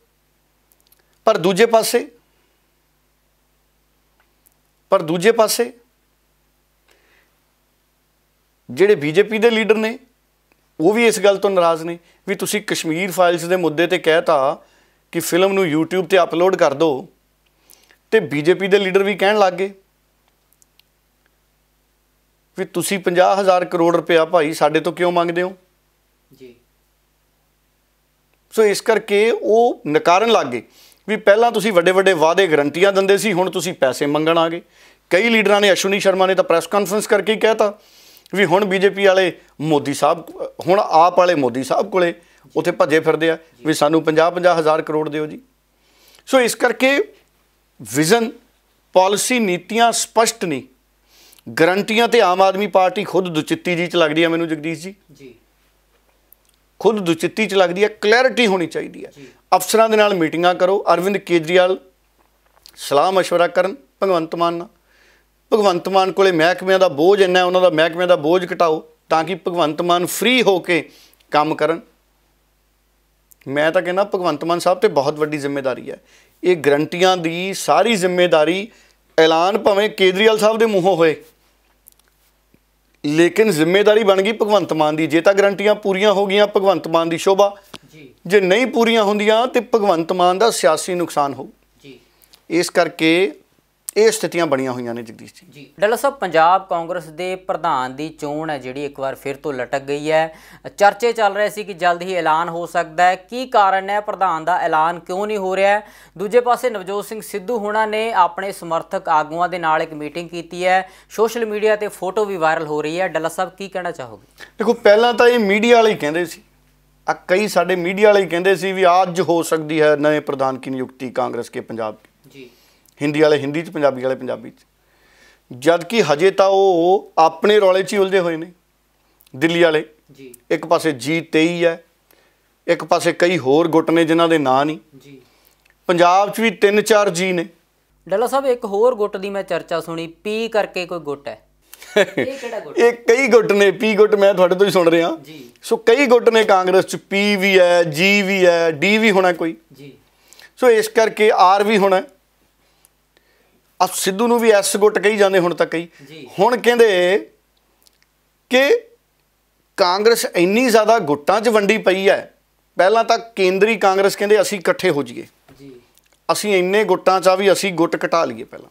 ਪਰ ਦੂਜੇ ਪਾਸੇ ਪਰ ਦੂਜੇ ਪਾਸੇ ਜਿਹੜੇ ਬੀਜੇਪੀ ਦੇ ਲੀਡਰ ਨੇ ਉਹ ਵੀ ਇਸ ਗੱਲ ਤੋਂ ਨਾਰਾਜ਼ ਨੇ ਵੀ ਤੁਸੀਂ ਕਸ਼ਮੀਰ ਫਾਈਲਸ ਦੇ ਮੁੱਦੇ ਤੇ ਕਹਿਤਾ ਕਿ ਫਿਲਮ ਨੂੰ YouTube ਤੇ ਅਪਲੋਡ ਕਰ ਦਿਓ ਤੇ ਬੀਜੇਪੀ ਦੇ ਲੀਡਰ ਵੀ ਕਹਿਣ ਲੱਗੇ ਵੀ ਤੁਸੀਂ 50000 ਕਰੋੜ ਰੁਪਇਆ ਭਾਈ ਸਾਡੇ ਤੋਂ ਕਿਉਂ ਮੰਗਦੇ ਹੋ ਜੀ ਸੋ ਇਸ ਕਰਕੇ ਉਹ ਨਕਾਰਨ ਲੱਗੇ ਵੀ ਪਹਿਲਾਂ ਤੁਸੀਂ ਵੱਡੇ ਵੱਡੇ ਵਾਅਦੇ ਗਰੰਟੀਆਂ ਦਿੰਦੇ ਸੀ ਹੁਣ ਤੁਸੀਂ ਪੈਸੇ ਮੰਗਣ ਆ ਗਏ ਕਈ ਲੀਡਰਾਂ ਨੇ ਅਸ਼ਵਨੀ ਸ਼ਰਮਾ ਨੇ ਤਾਂ ਪ੍ਰੈਸ ਕਾਨਫਰੰਸ ਕਰਕੇ ਹੀ ਕਹਿਤਾ ਵੀ ਹੁਣ ਬੀਜੇਪੀ ਵਾਲੇ ਮੋਦੀ ਸਾਹਿਬ ਹੁਣ ਆਪ ਵਾਲੇ ਮੋਦੀ ਸਾਹਿਬ ਕੋਲੇ ਉਥੇ ਭੱਜੇ ਫਿਰਦੇ ਆ ਵੀ ਸਾਨੂੰ 50 50 ਹਜ਼ਾਰ ਕਰੋੜ ਦਿਓ ਜੀ ਸੋ ਇਸ ਕਰਕੇ ਵਿਜ਼ਨ ਪਾਲਿਸੀ ਨੀਤੀਆਂ ਸਪਸ਼ਟ ਨਹੀਂ ਗਰੰਟੀਆਂ ਤੇ ਆਮ ਆਦਮੀ ਪਾਰਟੀ ਖੁਦ ਦੁਚਿੱਤੀ ਜੀ ਚ ਲੱਗਦੀ ਆ ਮੈਨੂੰ ਜਗਦੀਸ਼ ਜੀ ਜੀ ਖੁਦ ਦੁਚਿੱਤੀ ਚ ਲੱਗਦੀ ਆ ਕਲੈਰਿਟੀ ਹੋਣੀ ਚਾਹੀਦੀ ਆ ਅਫਸਰਾਂ ਦੇ ਨਾਲ ਮੀਟਿੰਗਾਂ ਕਰੋ ਅਰਵਿੰਦ ਕੇਜਰੀਵਾਲ ਸਲਾਹ مشورہ ਕਰਨ ਭਗਵੰਤ ਮਾਨ ਨਾਲ ਭਗਵੰਤ ਮਾਨ ਕੋਲੇ ਮਹਿਕਮਿਆਂ ਦਾ ਬੋਝ ਇੰਨਾ ਉਹਨਾਂ ਦਾ ਮਹਿਕਮਿਆਂ ਦਾ ਬੋਝ ਘਟਾਓ ਤਾਂ ਕਿ ਭਗਵੰਤ ਮਾਨ ਫ੍ਰੀ ਹੋ ਕੇ ਕੰਮ ਕਰਨ ਮੈਂ ਤਾਂ ਕਹਿੰਦਾ ਭਗਵੰਤ ਮਾਨ ਸਾਹਿਬ ਤੇ ਬਹੁਤ ਵੱਡੀ ਜ਼ਿੰਮੇਵਾਰੀ ਹੈ ਇਹ ਗਰੰਟੀਆਂ ਦੀ ਸਾਰੀ ਜ਼ਿੰਮੇਵਾਰੀ ਐਲਾਨ ਭਵੇਂ ਕੇਦਰੀਵਾਲ ਸਾਹਿਬ ਦੇ ਮੂੰਹੋਂ ਹੋਏ ਲੇਕਿਨ ਜ਼ਿੰਮੇਵਾਰੀ ਬਣ ਗਈ ਭਗਵੰਤ ਮਾਨ ਦੀ ਜੇ ਤਾਂ ਗਰੰਟੀਆਂ ਪੂਰੀਆਂ ਹੋ ਗਈਆਂ ਭਗਵੰਤ ਮਾਨ ਦੀ ਸ਼ੋਭਾ ਜੇ ਨਹੀਂ ਪੂਰੀਆਂ ਹੁੰਦੀਆਂ ਤੇ ਭਗਵੰਤ ਮਾਨ ਦਾ ਸਿਆਸੀ ਨੁਕਸਾਨ ਹੋਊ ਜੀ ਇਸ ਕਰਕੇ ਇਹ ਸਥਿਤੀਆਂ ਬਣੀਆਂ ਹੋਈਆਂ ਨੇ ਜਗਦੀਸ਼ ਜੀ ਡੱਲਾ ਸਾਹਿਬ ਪੰਜਾਬ ਕਾਂਗਰਸ ਦੇ ਪ੍ਰਧਾਨ ਦੀ ਚੋਣ ਹੈ ਜਿਹੜੀ ਇੱਕ ਵਾਰ ਫਿਰ ਤੋਂ ਲਟਕ ਗਈ ਹੈ ਚਰਚੇ ਚੱਲ ਰਹੇ ਸੀ ਕਿ ਜਲਦ ਹੀ ਐਲਾਨ ਹੋ ਸਕਦਾ ਹੈ ਕੀ ਕਾਰਨ ਹੈ ਪ੍ਰਧਾਨ ਦਾ ਐਲਾਨ ਕਿਉਂ ਨਹੀਂ ਹੋ ਰਿਹਾ ਦੂਜੇ ਪਾਸੇ ਨਵਜੋਤ ਸਿੰਘ ਸਿੱਧੂ ਹੁਣਾਂ ਨੇ ਆਪਣੇ ਸਮਰਥਕ ਆਗੂਆਂ ਦੇ ਨਾਲ ਇੱਕ ਮੀਟਿੰਗ ਕੀਤੀ ਹੈ ਸੋਸ਼ਲ ਮੀਡੀਆ ਤੇ ਫੋਟੋ ਵੀ ਵਾਇਰਲ ਹੋ ਰਹੀ ਹੈ ਡੱਲਾ ਸਾਹਿਬ ਕੀ ਕਹਿਣਾ ਚਾਹੋਗੇ ਦੇਖੋ ਪਹਿਲਾਂ ਤਾਂ ਇਹ ਮੀਡੀਆ ਵਾਲੇ ਕਹਿੰਦੇ ਸੀ ਆ ਕਈ ਸਾਡੇ ਮੀਡੀਆ ਵਾਲੇ ਕਹਿੰਦੇ ਸੀ ਵੀ ਅੱਜ ਹੋ ਸਕਦੀ ਹੈ ਨਵੇਂ ਪ੍ਰਧਾਨ ਦੀ ਨਿਯੁਕਤੀ ਕਾਂਗਰਸ ਕੇ ਪੰਜਾਬ ਹਿੰਦੀ ਵਾਲੇ ਹਿੰਦੀ 'ਚ ਪੰਜਾਬੀ ਵਾਲੇ ਪੰਜਾਬੀ 'ਚ ਜਦ ਕਿ ਹਜੇ ਤਾਂ ਉਹ ਆਪਣੇ ਰੌਲੇ 'ਚ ਹੀ ਉਲਝੇ ਹੋਏ ਨੇ ਦਿੱਲੀ ਵਾਲੇ ਜੀ ਇੱਕ ਪਾਸੇ ਜੀ 23 ਹੈ ਇੱਕ ਪਾਸੇ ਕਈ ਹੋਰ ਗੁੱਟ ਨੇ ਜਿਨ੍ਹਾਂ ਦੇ ਨਾਂ ਨਹੀਂ ਜੀ ਪੰਜਾਬ 'ਚ ਵੀ 3-4 ਜੀ ਨੇ ਡੱਲਾ ਸਾਹਿਬ ਇੱਕ ਹੋਰ ਗੁੱਟ ਦੀ ਮੈਂ ਚਰਚਾ ਸੁਣੀ ਪੀ ਕਰਕੇ ਕੋਈ ਗੁੱਟ ਹੈ ਇਹ ਕਿਹੜਾ ਗੁੱਟ [laughs] ਇਹ ਕਈ ਗੁੱਟ ਨੇ ਪੀ ਗੁੱਟ ਮੈਂ ਤੁਹਾਡੇ ਤੋਂ ਹੀ ਸੁਣ ਰਿਹਾ ਜੀ ਸੋ ਕਈ ਗੁੱਟ ਨੇ ਕਾਂਗਰਸ 'ਚ ਪੀ ਵੀ ਹੈ ਜੀ ਵੀ ਹੈ ਡੀ ਵੀ ਹੋਣਾ ਕੋਈ ਜੀ ਸੋ ਇਸ ਕਰਕੇ ਆਰ ਵੀ ਹੋਣਾ ਆ ਸਿੱਧੂ ਨੂੰ ਵੀ ਐਸ ਗੁੱਟ ਕਹੀ ਜਾਂਦੇ ਹੁਣ ਤੱਕ ਹੀ ਹੁਣ ਕਹਿੰਦੇ ਕਿ ਕਾਂਗਰਸ ਇੰਨੀ ਜ਼ਿਆਦਾ ਗੁੱਟਾਂ 'ਚ ਵੰਡੀ ਪਈ ਹੈ ਪਹਿਲਾਂ ਤਾਂ ਕੇਂਦਰੀ ਕਾਂਗਰਸ ਕਹਿੰਦੇ ਅਸੀਂ ਇਕੱਠੇ ਹੋ ਜਾਈਏ ਜੀ ਅਸੀਂ ਇੰਨੇ ਗੁੱਟਾਂ 'ਚ ਆ ਵੀ ਅਸੀਂ ਗੁੱਟ ਘਟਾ ਲਈਏ ਪਹਿਲਾਂ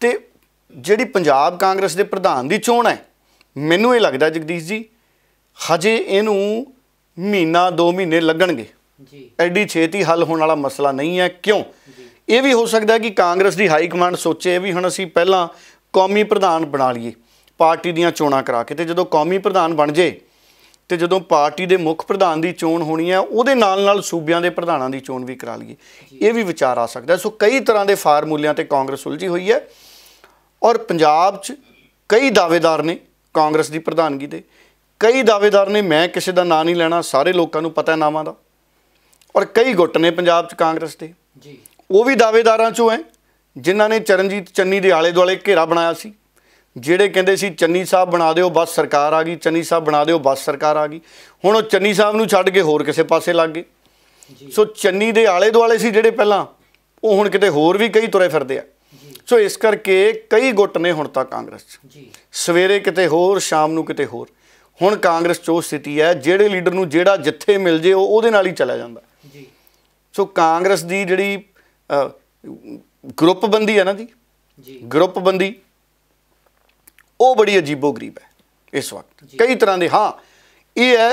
ਤੇ ਜਿਹੜੀ ਪੰਜਾਬ ਕਾਂਗਰਸ ਦੇ ਪ੍ਰਧਾਨ ਦੀ ਚੋਣ ਹੈ ਮੈਨੂੰ ਇਹ ਲੱਗਦਾ ਜਗਦੀਸ਼ ਜੀ ਹਜੇ ਇਹਨੂੰ ਮਹੀਨਾ 2 ਮਹੀਨੇ ਲੱਗਣਗੇ ਜੀ ਐਡੀ ਛੇਤੀ ਹੱਲ ਹੋਣ ਵਾਲਾ ਮਸਲਾ ਨਹੀਂ ਹੈ ਕਿਉਂ ਇਹ ਵੀ ਹੋ ਸਕਦਾ ਕਿ ਕਾਂਗਰਸ ਦੀ ਹਾਈ ਕਮਾਂਡ ਸੋਚੇ ਵੀ ਹੁਣ ਅਸੀਂ ਪਹਿਲਾਂ ਕੌਮੀ ਪ੍ਰਧਾਨ ਬਣਾ ਲਈਏ ਪਾਰਟੀ ਦੀਆਂ ਚੋਣਾਂ ਕਰਾ ਕੇ ਤੇ ਜਦੋਂ ਕੌਮੀ ਪ੍ਰਧਾਨ ਬਣ ਜੇ ਤੇ ਜਦੋਂ ਪਾਰਟੀ ਦੇ ਮੁੱਖ ਪ੍ਰਧਾਨ ਦੀ ਚੋਣ ਹੋਣੀ ਹੈ ਉਹਦੇ ਨਾਲ ਨਾਲ ਸੂਬਿਆਂ ਦੇ ਪ੍ਰਧਾਨਾਂ ਦੀ ਚੋਣ ਵੀ ਕਰਾ ਲਈਏ ਇਹ ਵੀ ਵਿਚਾਰ ਆ ਸਕਦਾ ਸੋ ਕਈ ਤਰ੍ਹਾਂ ਦੇ ਫਾਰਮੂਲਿਆਂ ਤੇ ਕਾਂਗਰਸ ਉਲਝੀ ਹੋਈ ਹੈ ਔਰ ਪੰਜਾਬ 'ਚ ਕਈ ਦਾਅਵੇਦਾਰ ਨੇ ਕਾਂਗਰਸ ਦੀ ਪ੍ਰਧਾਨਗੀ ਦੇ ਕਈ ਦਾਅਵੇਦਾਰ ਨੇ ਮੈਂ ਕਿਸੇ ਦਾ ਨਾਂ ਨਹੀਂ ਲੈਣਾ ਸਾਰੇ ਲੋਕਾਂ ਨੂੰ ਪਤਾ ਹੈ ਨਾਵਾਂ ਦਾ ਔਰ ਕਈ ਗੁੱਟ ਨੇ ਪੰਜਾਬ 'ਚ ਕਾਂਗਰਸ ਦੇ ਜੀ ਉਹ ਵੀ ਦਾਵੇਦਾਰਾਂ ਚੋਂ ਹੈ ਜਿਨ੍ਹਾਂ ਨੇ ਚਰਨਜੀਤ ਚੰਨੀ ਦੇ ਆਲੇ ਦੁਆਲੇ ਘੇਰਾ ਬਣਾਇਆ ਸੀ ਜਿਹੜੇ ਕਹਿੰਦੇ ਸੀ ਚੰਨੀ ਸਾਹਿਬ ਬਣਾ ਦਿਓ ਬਸ ਸਰਕਾਰ ਆ ਗਈ ਚੰਨੀ ਸਾਹਿਬ ਬਣਾ ਦਿਓ ਬਸ ਸਰਕਾਰ ਆ ਗਈ ਹੁਣ ਉਹ ਚੰਨੀ ਸਾਹਿਬ ਨੂੰ ਛੱਡ ਕੇ ਹੋਰ ਕਿਸੇ ਪਾਸੇ ਲੱਗ ਗਏ ਸੋ ਚੰਨੀ ਦੇ ਆਲੇ ਦੁਆਲੇ ਸੀ ਜਿਹੜੇ ਪਹਿਲਾਂ ਉਹ ਹੁਣ ਕਿਤੇ ਹੋਰ ਵੀ ਕਈ ਤੁਰੇ ਫਿਰਦੇ ਆ ਸੋ ਇਸ ਕਰਕੇ ਕਈ ਗੁੱਟ ਨੇ ਹੁਣ ਤੱਕ ਕਾਂਗਰਸ 'ਚ ਸਵੇਰੇ ਕਿਤੇ ਹੋਰ ਸ਼ਾਮ ਨੂੰ ਕਿਤੇ ਹੋਰ ਹੁਣ ਕਾਂਗਰਸ 'ਚ ਉਹ ਸਥਿਤੀ ਹੈ ਜਿਹੜੇ ਲੀਡਰ ਨੂੰ ਜਿਹੜਾ ਜਿੱਥੇ ਮਿਲ ਜੇ ਉਹ ਉਹਦੇ ਨਾਲ ਹੀ ਚਲਾ ਜਾਂਦਾ ਜੀ ਸੋ ਕਾਂਗਰਸ ਦੀ ਜਿਹੜੀ ਗਰੁੱਪ ਬੰਦੀ ਹੈ ਨਾ ਜੀ ਜੀ ਗਰੁੱਪ ਬੰਦੀ ਉਹ ਬੜੀ ਅਜੀਬੋ ਗਰੀਬ ਹੈ ਇਸ ਵਕਤ ਕਈ ਤਰ੍ਹਾਂ ਦੇ ਹਾਂ ਇਹ ਹੈ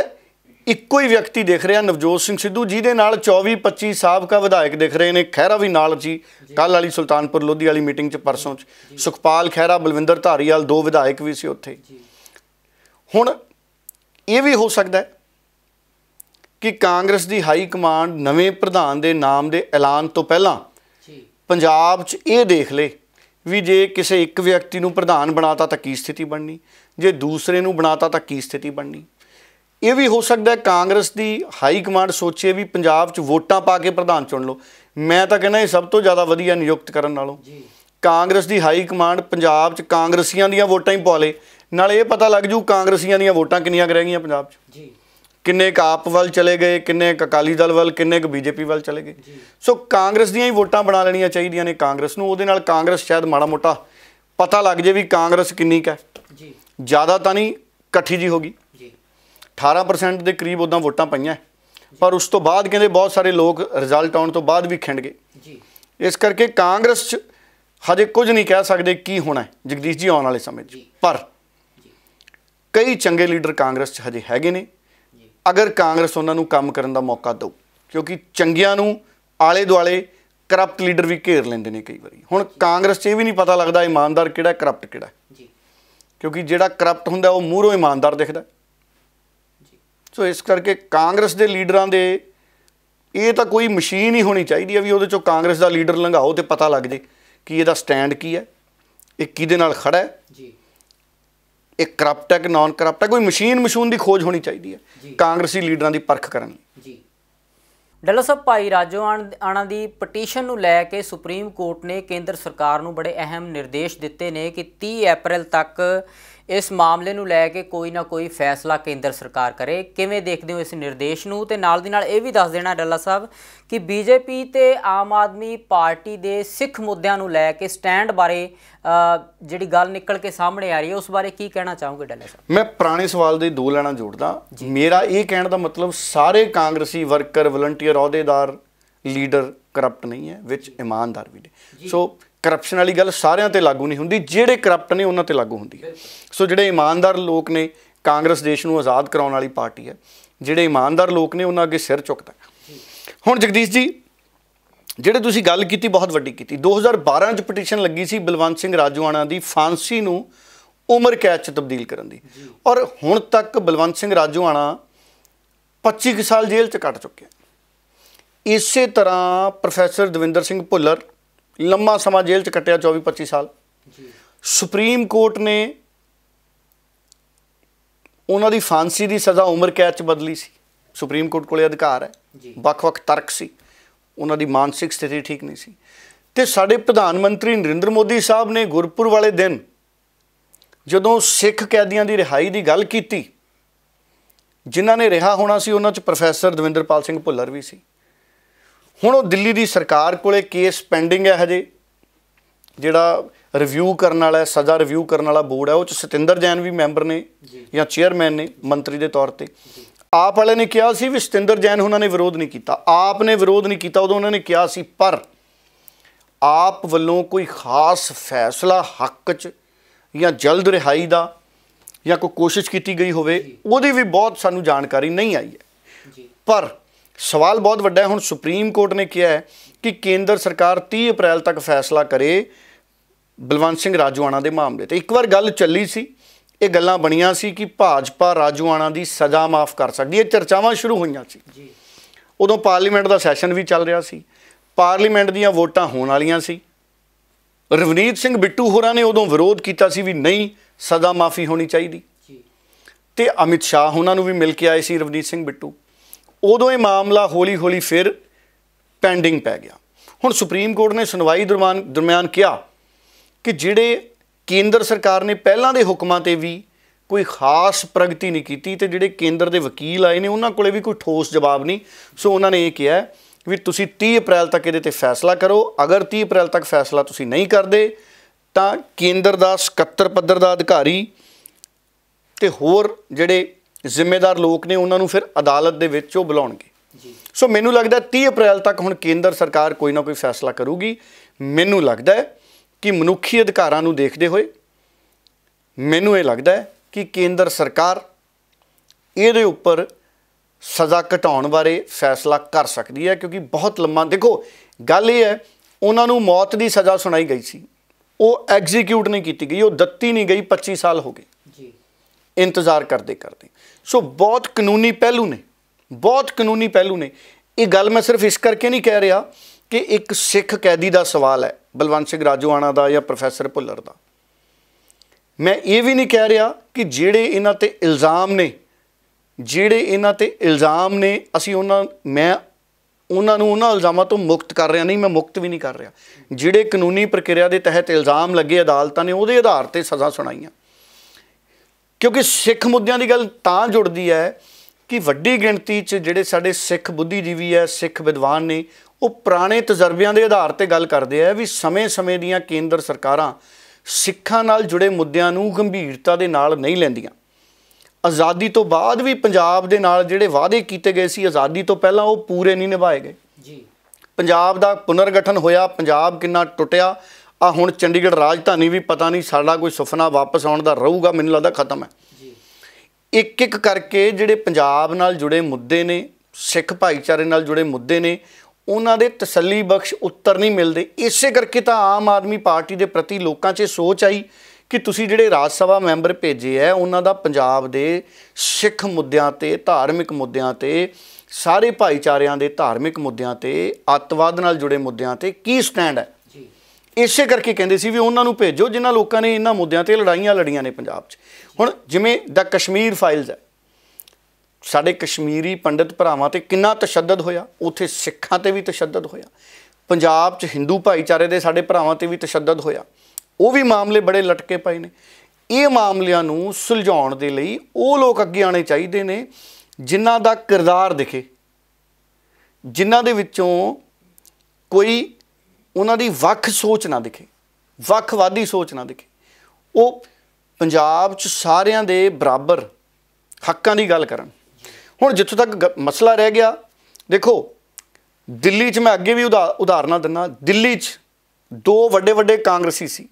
ਇੱਕੋ ਹੀ ਵਿਅਕਤੀ ਦੇਖ ਰਿਹਾ ਨਵਜੋਤ ਸਿੰਘ ਸਿੱਧੂ ਜਿਹਦੇ ਨਾਲ 24 25 ਸਾਬਕਾ ਵਿਧਾਇਕ ਦੇਖ ਰਹੇ ਨੇ ਖਹਿਰਾ ਵੀ ਨਾਲ ਜੀ ਕੱਲ ਵਾਲੀ ਸੁਲਤਾਨਪੁਰ ਲੋਧੀ ਵਾਲੀ ਮੀਟਿੰਗ 'ਚ ਪਰਸੋਂ 'ਚ ਸੁਖਪਾਲ ਖਹਿਰਾ ਬਲਵਿੰਦਰ ਧਾਰੀਵਾਲ ਦੋ ਵਿਧਾਇਕ ਵੀ ਸੀ ਉੱਥੇ ਹੁਣ ਇਹ ਵੀ ਹੋ ਸਕਦਾ ਹੈ ਕਿ ਕਾਂਗਰਸ ਦੀ ਹਾਈ ਕਮਾਂਡ ਨਵੇਂ ਪ੍ਰਧਾਨ ਦੇ ਨਾਮ ਦੇ ਐਲਾਨ ਤੋਂ ਪਹਿਲਾਂ ਪੰਜਾਬ 'ਚ ਇਹ ਦੇਖ ਲੇ ਵੀ ਜੇ ਕਿਸੇ ਇੱਕ ਵਿਅਕਤੀ ਨੂੰ ਪ੍ਰਧਾਨ ਬਣਾਤਾ ਤਾਂ ਕੀ ਸਥਿਤੀ ਬਣਨੀ ਜੇ ਦੂਸਰੇ ਨੂੰ ਬਣਾਤਾ ਤਾਂ ਕੀ ਸਥਿਤੀ ਬਣਨੀ ਇਹ ਵੀ ਹੋ ਸਕਦਾ ਹੈ ਕਾਂਗਰਸ ਦੀ ਹਾਈ ਕਮਾਂਡ ਸੋਚੇ ਵੀ ਪੰਜਾਬ 'ਚ ਵੋਟਾਂ ਪਾ ਕੇ ਪ੍ਰਧਾਨ ਚੁਣ ਲਓ ਮੈਂ ਤਾਂ ਕਹਿੰਦਾ ਇਹ ਸਭ ਤੋਂ ਜ਼ਿਆਦਾ ਵਧੀਆ ਨਿਯੁਕਤ ਕਰਨ ਨਾਲੋਂ ਕਾਂਗਰਸ ਦੀ ਹਾਈ ਕਮਾਂਡ ਪੰਜਾਬ 'ਚ ਕਾਂਗਰਸੀਆਂ ਦੀਆਂ ਵੋਟਾਂ ਹੀ ਪਾ ਲੇ ਨਾਲ ਇਹ ਪਤਾ ਲੱਗ ਜੂ ਕਾਂਗਰਸੀਆਂ ਦੀਆਂ ਵੋਟਾਂ ਕਿੰਨੀਆਂ ਰਹਿ ਗਈਆਂ ਪੰਜਾਬ 'ਚ ਜੀ ਕਿੰਨੇ ਕ ਆਪ ਵੱਲ ਚਲੇ ਗਏ ਕਿੰਨੇ ਕ ਅਕਾਲੀ ਦਲ ਵੱਲ ਕਿੰਨੇ ਕ ਬੀਜੇਪੀ ਵੱਲ ਚਲੇ ਗਏ ਸੋ ਕਾਂਗਰਸ ਦੀਆਂ ਹੀ ਵੋਟਾਂ ਬਣਾ ਲੈਣੀਆਂ ਚਾਹੀਦੀਆਂ ਨੇ ਕਾਂਗਰਸ ਨੂੰ ਉਹਦੇ ਨਾਲ ਕਾਂਗਰਸ ਸ਼ਾਇਦ ਮਾੜਾ ਮੋਟਾ ਪਤਾ ਲੱਗ ਜੇ ਵੀ ਕਾਂਗਰਸ ਕਿੰਨੀ ਕ ਹੈ ਜੀ ਜ਼ਿਆਦਾ ਤਾਂ ਨਹੀਂ ਇਕੱਠੀ ਜੀ ਹੋਗੀ ਜੀ 18% ਦੇ ਕਰੀਬ ਉਦਾਂ ਵੋਟਾਂ ਪਈਆਂ ਪਰ ਉਸ ਤੋਂ ਬਾਅਦ ਕਹਿੰਦੇ ਬਹੁਤ ਸਾਰੇ ਲੋਕ ਰਿਜ਼ਲਟ ਆਉਣ ਤੋਂ ਬਾਅਦ ਵੀ ਖਿੰਡ ਗਏ ਜੀ ਇਸ ਕਰਕੇ ਕਾਂਗਰਸ 'ਚ ਹਜੇ ਕੁਝ ਨਹੀਂ ਕਹਿ ਸਕਦੇ ਕੀ ਹੋਣਾ ਹੈ ਜਗਦੀਸ਼ ਜੀ ਆਉਣ ਵਾਲੇ ਸਮੇਂ 'ਚ ਪਰ ਕਈ ਚੰਗੇ ਲੀਡਰ ਕਾਂਗਰਸ 'ਚ ਹਜੇ ਹੈਗੇ ਨੇ ਅਗਰ ਕਾਂਗਰਸ ਉਹਨਾਂ ਨੂੰ ਕੰਮ ਕਰਨ ਦਾ ਮੌਕਾ ਦੇਉ ਕਿਉਂਕਿ ਚੰਗਿਆਂ ਨੂੰ ਆਲੇ ਦੁਆਲੇ ਕਰਪਟ ਲੀਡਰ ਵੀ ਘੇਰ ਲੈਂਦੇ ਨੇ ਕਈ ਵਾਰੀ ਹੁਣ ਕਾਂਗਰਸ 'ਚ ਇਹ ਵੀ ਨਹੀਂ ਪਤਾ ਲੱਗਦਾ ਇਮਾਨਦਾਰ ਕਿਹੜਾ ਕਰਪਟ ਕਿਹੜਾ ਜੀ ਕਿਉਂਕਿ ਜਿਹੜਾ ਕਰਪਟ ਹੁੰਦਾ ਉਹ ਮੂਹਰੋਂ ਇਮਾਨਦਾਰ ਦਿਖਦਾ ਜੀ ਸੋ ਇਸ ਕਰਕੇ ਕਾਂਗਰਸ ਦੇ ਲੀਡਰਾਂ ਦੇ ਇਹ ਤਾਂ ਕੋਈ ਮਸ਼ੀਨ ਹੀ ਹੋਣੀ ਚਾਹੀਦੀ ਹੈ ਵੀ ਉਹਦੇ ਚੋਂ ਕਾਂਗਰਸ ਦਾ ਲੀਡਰ ਲੰਘਾਓ ਤੇ ਪਤਾ ਲੱਗ ਜੇ ਕਿ ਇਹਦਾ ਸਟੈਂਡ ਕੀ ਹੈ ਇਹ ਕਿਹਦੇ ਨਾਲ ਖੜਾ ਹੈ ਜੀ ਇਹ ਕਰਪਟ ਹੈ ਕਿ ਨਾਨ ਕਰਪਟ ਹੈ ਕੋਈ ਮਸ਼ੀਨ ਮਸ਼ੂਨ ਦੀ ਖੋਜ ਹੋਣੀ ਚਾਹੀਦੀ ਹੈ ਕਾਂਗਰਸੀ ਲੀਡਰਾਂ ਦੀ ਪਰਖ ਕਰਨ ਲਈ ਜੀ ਡੱਲਾ ਸਾਹਿਬ ਭਾਈ ਰਾਜੋ ਆਣਾ ਦੀ ਪਟੀਸ਼ਨ ਨੂੰ ਲੈ ਕੇ ਸੁਪਰੀਮ ਕੋਰਟ ਨੇ ਕੇਂਦਰ ਸਰਕਾਰ ਨੂੰ ਬੜੇ ਅਹਿਮ ਨਿਰਦੇਸ਼ ਦਿੱਤੇ ਨੇ ਕਿ 30 ਅਪ੍ਰੈਲ ਤੱਕ ਇਸ ਮਾਮਲੇ ਨੂੰ ਲੈ ਕੇ ਕੋਈ ਨਾ ਕੋਈ ਫੈਸਲਾ ਕੇਂਦਰ ਸਰਕਾਰ ਕਰੇ ਕਿਵੇਂ ਦੇਖਦੇ ਹੋ ਇਸ ਨਿਰਦੇਸ਼ ਨੂੰ ਤੇ ਨਾਲ ਦੀ ਨਾਲ ਇਹ ਵੀ ਦੱਸ ਦੇਣਾ ਡੱਲਾ ਸਾਹਿਬ ਕਿ ਬੀਜੇਪੀ ਤੇ ਆਮ ਆਦਮੀ ਪਾਰਟੀ ਦੇ ਸਿੱਖ ਮੁੱਦਿਆਂ ਨੂੰ ਲੈ ਕੇ ਸਟੈਂਡ ਬਾਰੇ ਜਿਹੜੀ ਗੱਲ ਨਿਕਲ ਕੇ ਸਾਹਮਣੇ ਆ ਰਹੀ ਹੈ ਉਸ ਬਾਰੇ ਕੀ ਕਹਿਣਾ ਚਾਹੋਗੇ ਡੱਲਾ ਸਾਹਿਬ ਮੈਂ ਪੁਰਾਣੇ ਸਵਾਲ ਦੇ ਦੋ ਲੈਣਾ ਜੋੜਦਾ ਮੇਰਾ ਇਹ ਕਹਿਣ ਦਾ ਮਤਲਬ ਸਾਰੇ ਕਾਂਗਰਸੀ ਵਰਕਰ ਵਲੰਟੀਅਰ ਅਹੁਦੇਦਾਰ ਲੀਡਰ ਕਰਪਟ ਨਹੀਂ ਹੈ ਵਿੱਚ ਇਮਾਨਦਾਰ ਵੀ ਨੇ ਸੋ ਕਰਪਸ਼ਨ ਵਾਲੀ ਗੱਲ ਸਾਰਿਆਂ ਤੇ ਲਾਗੂ ਨਹੀਂ ਹੁੰਦੀ ਜਿਹੜੇ ਕਰਪਟ ਨੇ ਉਹਨਾਂ ਤੇ ਲਾਗੂ ਹੁੰਦੀ ਹੈ ਸੋ ਜਿਹੜੇ ਇਮਾਨਦਾਰ ਲੋਕ ਨੇ ਕਾਂਗਰਸ ਦੇਸ਼ ਨੂੰ ਆਜ਼ਾਦ ਕਰਾਉਣ ਵਾਲੀ ਪਾਰਟੀ ਹੈ ਜਿਹੜੇ ਇਮਾਨਦਾਰ ਲੋਕ ਨੇ ਉਹਨਾਂ ਅੱਗੇ ਸਿਰ ਚੁੱਕਦਾ ਹੁਣ ਜਗਦੀਸ਼ ਜੀ ਜਿਹੜੇ ਤੁਸੀਂ ਗੱਲ ਕੀਤੀ ਬਹੁਤ ਵੱਡੀ ਕੀਤੀ 2012 ਚ ਪਟੀਸ਼ਨ ਲੱਗੀ ਸੀ ਬਲਵੰਤ ਸਿੰਘ ਰਾਜੂਆਣਾ ਦੀ ਫਾਂਸੀ ਨੂੰ ਉਮਰ ਕੈਦ ਚ ਤਬਦੀਲ ਕਰਨ ਦੀ ਔਰ ਹੁਣ ਤੱਕ ਬਲਵੰਤ ਸਿੰਘ ਰਾਜੂਆਣਾ 25 ਸਾਲ ਜੇਲ੍ਹ ਚ ਕੱਟ ਚੁੱਕਿਆ ਇਸੇ ਤਰ੍ਹਾਂ ਪ੍ਰੋਫੈਸਰ ਦਵਿੰਦਰ ਸਿੰਘ ਭੁੱਲਰ ਲੰਮਾ ਸਮਾਂ ਜੇਲ੍ਹ 'ਚ ਕੱਟਿਆ 24 25 ਸਾਲ ਜੀ ਸੁਪਰੀਮ ਕੋਰਟ ਨੇ ਉਹਨਾਂ ਦੀ ਫਾਂਸੀ ਦੀ ਸਜ਼ਾ ਉਮਰ ਕੈਦ 'ਚ ਬਦਲੀ ਸੀ ਸੁਪਰੀਮ ਕੋਰਟ ਕੋਲੇ ਅਧਿਕਾਰ ਹੈ ਵੱਖ-ਵੱਖ ਤਰਕ ਸੀ ਉਹਨਾਂ ਦੀ ਮਾਨਸਿਕ ਸਥਿਤੀ ਠੀਕ ਨਹੀਂ ਸੀ ਤੇ ਸਾਡੇ ਪ੍ਰਧਾਨ ਮੰਤਰੀ ਨਰਿੰਦਰ ਮੋਦੀ ਸਾਹਿਬ ਨੇ ਗੁਰਪੁਰ ਵਾਲੇ ਦਿਨ ਜਦੋਂ ਸਿੱਖ ਕੈਦੀਆਂ ਦੀ ਰਿਹਾਈ ਦੀ ਗੱਲ ਕੀਤੀ ਜਿਨ੍ਹਾਂ ਨੇ ਰਿਹਾ ਹੋਣਾ ਸੀ ਉਹਨਾਂ 'ਚ ਪ੍ਰੋਫੈਸਰ ਦਵਿੰਦਰਪਾਲ ਸਿੰਘ ਭੁੱਲਰ ਵੀ ਸੀ ਹੁਣ ਉਹ ਦਿੱਲੀ ਦੀ ਸਰਕਾਰ ਕੋਲੇ ਕੇਸ ਪੈਂਡਿੰਗ ਹੈ ਹਜੇ ਜਿਹੜਾ ਰਿਵਿਊ ਕਰਨ ਵਾਲਾ ਸਜ਼ਾ ਰਿਵਿਊ ਕਰਨ ਵਾਲਾ ਬੋਰਡ ਹੈ ਉਹ ਚ ਸਤਿੰਦਰ ਜੈਨ ਵੀ ਮੈਂਬਰ ਨੇ ਜਾਂ ਚੇਅਰਮੈਨ ਨੇ ਮੰਤਰੀ ਦੇ ਤੌਰ ਤੇ ਆਪ ਵਾਲੇ ਨੇ ਕਿਹਾ ਸੀ ਵੀ ਸਤਿੰਦਰ ਜੈਨ ਉਹਨਾਂ ਨੇ ਵਿਰੋਧ ਨਹੀਂ ਕੀਤਾ ਆਪ ਨੇ ਵਿਰੋਧ ਨਹੀਂ ਕੀਤਾ ਉਦੋਂ ਉਹਨਾਂ ਨੇ ਕਿਹਾ ਸੀ ਪਰ ਆਪ ਵੱਲੋਂ ਕੋਈ ਖਾਸ ਫੈਸਲਾ ਹੱਕ 'ਚ ਜਾਂ ਜਲਦ ਰਿਹਾਈ ਦਾ ਜਾਂ ਕੋਈ ਕੋਸ਼ਿਸ਼ ਕੀਤੀ ਗਈ ਹੋਵੇ ਉਹਦੀ ਵੀ ਬਹੁਤ ਸਾਨੂੰ ਜਾਣਕਾਰੀ ਨਹੀਂ ਆਈ ਹੈ ਪਰ ਸਵਾਲ ਬਹੁਤ ਵੱਡਾ ਹੈ ਹੁਣ ਸੁਪਰੀਮ ਕੋਰਟ ਨੇ ਕਿਹਾ ਹੈ ਕਿ ਕੇਂਦਰ ਸਰਕਾਰ 30 ਅਪ੍ਰੈਲ ਤੱਕ ਫੈਸਲਾ ਕਰੇ ਬਲਵੰਤ ਸਿੰਘ ਰਾਜੂਆਣਾ ਦੇ ਮਾਮਲੇ ਤੇ ਇੱਕ ਵਾਰ ਗੱਲ ਚੱਲੀ ਸੀ ਇਹ ਗੱਲਾਂ ਬਣੀਆਂ ਸੀ ਕਿ ਭਾਜਪਾ ਰਾਜੂਆਣਾ ਦੀ ਸਜ਼ਾ ਮਾਫ ਕਰ ਸਕਦੀ ਹੈ ਚਰਚਾਵਾਂ ਸ਼ੁਰੂ ਹੋਈਆਂ ਸੀ ਜੀ ਉਦੋਂ ਪਾਰਲੀਮੈਂਟ ਦਾ ਸੈਸ਼ਨ ਵੀ ਚੱਲ ਰਿਹਾ ਸੀ ਪਾਰਲੀਮੈਂਟ ਦੀਆਂ ਵੋਟਾਂ ਹੋਣ ਵਾਲੀਆਂ ਸੀ ਰਵਨੀਤ ਸਿੰਘ ਬਿੱਟੂ ਹੋਰਾਂ ਨੇ ਉਦੋਂ ਵਿਰੋਧ ਕੀਤਾ ਸੀ ਵੀ ਨਹੀਂ ਸਜ਼ਾ ਮਾਫੀ ਹੋਣੀ ਚਾਹੀਦੀ ਜੀ ਤੇ ਅਮਿਤ ਸ਼ਾਹ ਉਹਨਾਂ ਨੂੰ ਵੀ ਮਿਲ ਕੇ ਆਏ ਸੀ ਰਵਨੀਤ ਸਿੰਘ ਬਿੱਟੂ ਉਦੋਂ ਇਹ ਮਾਮਲਾ ਹੌਲੀ-ਹੌਲੀ ਫਿਰ ਪੈਂਡਿੰਗ ਪੈ ਗਿਆ ਹੁਣ ਸੁਪਰੀਮ ਕੋਰਟ ਨੇ ਸੁਣਵਾਈ ਦਰਮਿਆਨ ਦਰਮਿਆਨ ਕਿਹਾ ਕਿ ਜਿਹੜੇ ਕੇਂਦਰ ਸਰਕਾਰ ਨੇ ਪਹਿਲਾਂ ਦੇ ਹੁਕਮਾਂ ਤੇ ਵੀ ਕੋਈ ਖਾਸ ਪ੍ਰਗਤੀ ਨਹੀਂ ਕੀਤੀ ਤੇ ਜਿਹੜੇ ਕੇਂਦਰ ਦੇ ਵਕੀਲ ਆਏ ਨੇ ਉਹਨਾਂ ਕੋਲੇ ਵੀ ਕੋਈ ਠੋਸ ਜਵਾਬ ਨਹੀਂ ਸੋ ਉਹਨਾਂ ਨੇ ਇਹ ਕਿਹਾ ਵੀ ਤੁਸੀਂ 30 ਅਪ੍ਰੈਲ ਤੱਕ ਇਹਦੇ ਤੇ ਫੈਸਲਾ ਕਰੋ ਅਗਰ 30 ਅਪ੍ਰੈਲ ਤੱਕ ਫੈਸਲਾ ਤੁਸੀਂ ਨਹੀਂ ਕਰਦੇ ਤਾਂ ਕੇਂਦਰ ਦਾ 77 ਪੱਧਰ ਦਾ ਅਧਿਕਾਰੀ ਤੇ ਹੋਰ ਜਿਹੜੇ ਜ਼ਿੰਮੇਦਾਰ ਲੋਕ ਨੇ ਉਹਨਾਂ ਨੂੰ ਫਿਰ ਅਦਾਲਤ ਦੇ ਵਿੱਚ ਉਹ ਬੁਲਾਉਣਗੇ ਸੋ ਮੈਨੂੰ ਲੱਗਦਾ 30 ਅਪ੍ਰੈਲ ਤੱਕ ਹੁਣ ਕੇਂਦਰ ਸਰਕਾਰ ਕੋਈ ਨਾ ਕੋਈ ਫੈਸਲਾ ਕਰੂਗੀ ਮੈਨੂੰ ਲੱਗਦਾ ਹੈ ਕਿ ਮਨੁੱਖੀ ਅਧਿਕਾਰਾਂ ਨੂੰ ਦੇਖਦੇ ਹੋਏ ਮੈਨੂੰ ਇਹ ਲੱਗਦਾ ਹੈ ਕਿ ਕੇਂਦਰ ਸਰਕਾਰ ਇਹਦੇ ਉੱਪਰ ਸਜ਼ਾ ਘਟਾਉਣ ਬਾਰੇ ਫੈਸਲਾ ਕਰ ਸਕਦੀ ਹੈ ਕਿਉਂਕਿ ਬਹੁਤ ਲੰਮਾ ਦੇਖੋ ਗੱਲ ਇਹ ਹੈ ਉਹਨਾਂ ਨੂੰ ਮੌਤ ਦੀ ਸਜ਼ਾ ਸੁਣਾਈ ਗਈ ਸੀ ਉਹ ਐਗਜ਼ੀਕਿਊਟ ਨਹੀਂ ਕੀਤੀ ਗਈ ਉਹ ਦਿੱਤੀ ਨਹੀਂ ਗਈ 25 ਸਾਲ ਹੋ ਗਏ ਇੰਤਜ਼ਾਰ ਕਰਦੇ ਕਰਦੇ ਸੋ ਬਹੁਤ ਕਾਨੂੰਨੀ ਪਹਿਲੂ ਨੇ ਬਹੁਤ ਕਾਨੂੰਨੀ ਪਹਿਲੂ ਨੇ ਇਹ ਗੱਲ ਮੈਂ ਸਿਰਫ ਇਸ ਕਰਕੇ ਨਹੀਂ ਕਹਿ ਰਿਹਾ ਕਿ ਇੱਕ ਸਿੱਖ ਕੈਦੀ ਦਾ ਸਵਾਲ ਹੈ ਬਲਵੰਤ ਸਿੰਘ ਰਾਜੂਆਣਾ ਦਾ ਜਾਂ ਪ੍ਰੋਫੈਸਰ ਭੁੱਲਰ ਦਾ ਮੈਂ ਇਹ ਵੀ ਨਹੀਂ ਕਹਿ ਰਿਹਾ ਕਿ ਜਿਹੜੇ ਇਹਨਾਂ ਤੇ ਇਲਜ਼ਾਮ ਨੇ ਜਿਹੜੇ ਇਹਨਾਂ ਤੇ ਇਲਜ਼ਾਮ ਨੇ ਅਸੀਂ ਉਹਨਾਂ ਮੈਂ ਉਹਨਾਂ ਨੂੰ ਉਹਨਾਂ ਇਲਜ਼ਾਮਾਂ ਤੋਂ ਮੁਕਤ ਕਰ ਰਿਹਾ ਨਹੀਂ ਮੈਂ ਮੁਕਤ ਵੀ ਨਹੀਂ ਕਰ ਰਿਹਾ ਜਿਹੜੇ ਕਾਨੂੰਨੀ ਪ੍ਰਕਿਰਿਆ ਦੇ ਤਹਿਤ ਇਲਜ਼ਾਮ ਲੱਗੇ ਅਦਾਲਤਾਂ ਨੇ ਉਹਦੇ ਆਧਾਰ ਤੇ ਸਜ਼ਾ ਸੁਣਾਈਆਂ ਕਿਉਂਕਿ ਸਿੱਖ ਮੁੱਦਿਆਂ ਦੀ ਗੱਲ ਤਾਂ ਜੁੜਦੀ ਹੈ ਕਿ ਵੱਡੀ ਗਿਣਤੀ 'ਚ ਜਿਹੜੇ ਸਾਡੇ ਸਿੱਖ ਬੁੱਧੀਜੀਵੀ ਹੈ ਸਿੱਖ ਵਿਦਵਾਨ ਨੇ ਉਹ ਪੁਰਾਣੇ ਤਜਰਬਿਆਂ ਦੇ ਆਧਾਰ ਤੇ ਗੱਲ ਕਰਦੇ ਆ ਵੀ ਸਮੇਂ-ਸਮੇਂ ਦੀਆਂ ਕੇਂਦਰ ਸਰਕਾਰਾਂ ਸਿੱਖਾਂ ਨਾਲ ਜੁੜੇ ਮੁੱਦਿਆਂ ਨੂੰ ਗੰਭੀਰਤਾ ਦੇ ਨਾਲ ਨਹੀਂ ਲੈਂਦੀਆਂ ਆਜ਼ਾਦੀ ਤੋਂ ਬਾਅਦ ਵੀ ਪੰਜਾਬ ਦੇ ਨਾਲ ਜਿਹੜੇ ਵਾਅਦੇ ਕੀਤੇ ਗਏ ਸੀ ਆਜ਼ਾਦੀ ਤੋਂ ਪਹਿਲਾਂ ਉਹ ਪੂਰੇ ਨਹੀਂ ਨਿਭਾਏ ਗਏ ਜੀ ਪੰਜਾਬ ਦਾ ਪੁਨਰਗਠਨ ਹੋਇਆ ਪੰਜਾਬ ਕਿੰਨਾ ਟੁੱਟਿਆ ਆ ਹੁਣ ਚੰਡੀਗੜ੍ਹ ਰਾਜਧਾਨੀ ਵੀ ਪਤਾ ਨਹੀਂ ਸਾਡਾ ਕੋਈ ਸੁਪਨਾ ਵਾਪਸ ਆਉਣ ਦਾ ਰਹੂਗਾ ਮੈਨੂੰ ਲੱਗਦਾ ਖਤਮ ਹੈ ਇੱਕ ਇੱਕ ਕਰਕੇ ਜਿਹੜੇ ਪੰਜਾਬ ਨਾਲ ਜੁੜੇ ਮੁੱਦੇ ਨੇ ਸਿੱਖ ਭਾਈਚਾਰੇ ਨਾਲ ਜੁੜੇ ਮੁੱਦੇ ਨੇ ਉਹਨਾਂ ਦੇ ਤਸੱਲੀ ਬਖਸ਼ ਉੱਤਰ ਨਹੀਂ ਮਿਲਦੇ ਇਸੇ ਕਰਕੇ ਤਾਂ ਆਮ ਆਦਮੀ ਪਾਰਟੀ ਦੇ ਪ੍ਰਤੀ ਲੋਕਾਂ 'ਚ ਸੋਚ ਆਈ ਕਿ ਤੁਸੀਂ ਜਿਹੜੇ ਰਾਜ ਸਭਾ ਮੈਂਬਰ ਭੇਜੇ ਆ ਉਹਨਾਂ ਦਾ ਪੰਜਾਬ ਦੇ ਸਿੱਖ ਮੁੱਦਿਆਂ ਤੇ ਧਾਰਮਿਕ ਮੁੱਦਿਆਂ ਤੇ ਸਾਰੇ ਭਾਈਚਾਰਿਆਂ ਦੇ ਧਾਰਮਿਕ ਮੁੱਦਿਆਂ ਤੇ ਅੱਤਵਾਦ ਨਾਲ ਜੁੜੇ ਮੁੱਦਿਆਂ ਤੇ ਕੀ ਸਟੈਂਡ ਹੈ ਇਸੇ ਕਰਕੇ ਕਹਿੰਦੇ ਸੀ ਵੀ ਉਹਨਾਂ ਨੂੰ ਭੇਜੋ ਜਿਨ੍ਹਾਂ ਲੋਕਾਂ ਨੇ ਇਹਨਾਂ ਮੁੱਦਿਆਂ ਤੇ ਲੜਾਈਆਂ ਲੜੀਆਂ ਨੇ ਪੰਜਾਬ 'ਚ ਹੁਣ ਜਿਵੇਂ ਦਾ ਕਸ਼ਮੀਰ ਫਾਈਲਸ ਹੈ ਸਾਡੇ ਕਸ਼ਮੀਰੀ ਪੰਡਿਤ ਭਰਾਵਾਂ ਤੇ ਕਿੰਨਾ ਤਸ਼ੱਦਦ ਹੋਇਆ ਉੱਥੇ ਸਿੱਖਾਂ ਤੇ ਵੀ ਤਸ਼ੱਦਦ ਹੋਇਆ ਪੰਜਾਬ 'ਚ ਹਿੰਦੂ ਭਾਈਚਾਰੇ ਦੇ ਸਾਡੇ ਭਰਾਵਾਂ ਤੇ ਵੀ ਤਸ਼ੱਦਦ ਹੋਇਆ ਉਹ ਵੀ ਮਾਮਲੇ ਬੜੇ ਲਟਕੇ ਪਏ ਨੇ ਇਹ ਮਾਮਲਿਆਂ ਨੂੰ ਸੁਲਝਾਉਣ ਦੇ ਲਈ ਉਹ ਲੋਕ ਅੱਗੇ ਆਣੇ ਚਾਹੀਦੇ ਨੇ ਜਿਨ੍ਹਾਂ ਦਾ ਕਿਰਦਾਰ ਦਿਖੇ ਜਿਨ੍ਹਾਂ ਦੇ ਵਿੱਚੋਂ ਕੋਈ ਉਹਨਾਂ ਦੀ ਵੱਖ ਸੋਚ ਨਾ ਦਿਖੇ ਵੱਖਵਾਦੀ ਸੋਚ ਨਾ ਦਿਖੇ ਉਹ ਪੰਜਾਬ 'ਚ ਸਾਰਿਆਂ ਦੇ ਬਰਾਬਰ ਹੱਕਾਂ ਦੀ ਗੱਲ ਕਰਨ ਹੁਣ ਜਿੱਥੋਂ ਤੱਕ ਮਸਲਾ ਰਹਿ ਗਿਆ ਦੇਖੋ ਦਿੱਲੀ 'ਚ ਮੈਂ ਅੱਗੇ ਵੀ ਉਦਾਹਰਨਾਂ ਦਿੰਨਾ ਦਿੱਲੀ 'ਚ ਦੋ ਵੱਡੇ ਵੱਡੇ ਕਾਂਗਰਸੀ ਸੀ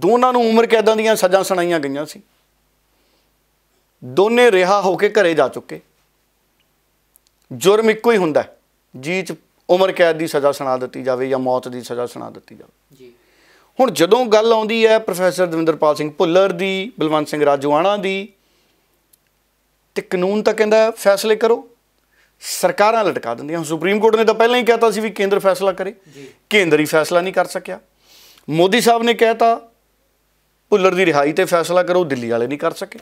ਦੋਨਾਂ ਨੂੰ ਉਮਰ ਕੈਦਾਂ ਦੀਆਂ ਸਜ਼ਾ ਸੁਣਾਈਆਂ ਗਈਆਂ ਸੀ ਦੋਨੇ ਰਿਹਾ ਹੋ ਕੇ ਘਰੇ ਜਾ ਚੁੱਕੇ ਜੁਰਮ ਇੱਕੋ ਹੀ ਹੁੰਦਾ ਜੀ 'ਚ ਉਮਰ ਕੈਦ ਦੀ ਸਜ਼ਾ ਸੁਣਾ ਦਿੱਤੀ ਜਾਵੇ ਜਾਂ ਮੌਤ ਦੀ ਸਜ਼ਾ ਸੁਣਾ ਦਿੱਤੀ ਜਾਵੇ ਜੀ ਹੁਣ ਜਦੋਂ ਗੱਲ ਆਉਂਦੀ ਹੈ ਪ੍ਰੋਫੈਸਰ ਦਵਿੰਦਰਪਾਲ ਸਿੰਘ ਭੁੱਲਰ ਦੀ ਬਲਵੰਤ ਸਿੰਘ ਰਾਜਵਾਨਾ ਦੀ ਤੇ ਕਾਨੂੰਨ ਤਾਂ ਕਹਿੰਦਾ ਫੈਸਲੇ ਕਰੋ ਸਰਕਾਰਾਂ ਲਟਕਾ ਦਿੰਦੀਆਂ ਸੁਪਰੀਮ ਕੋਰਟ ਨੇ ਤਾਂ ਪਹਿਲਾਂ ਹੀ ਕਹਿਤਾ ਸੀ ਵੀ ਕੇਂਦਰ ਫੈਸਲਾ ਕਰੇ ਕੇਂਦਰ ਹੀ ਫੈਸਲਾ ਨਹੀਂ ਕਰ ਸਕਿਆ ਮੋਦੀ ਸਾਹਿਬ ਨੇ ਕਹਿਤਾ ਭੁੱਲਰ ਦੀ ਰਿਹਾਈ ਤੇ ਫੈਸਲਾ ਕਰੋ ਦਿੱਲੀ ਵਾਲੇ ਨਹੀਂ ਕਰ ਸਕੇ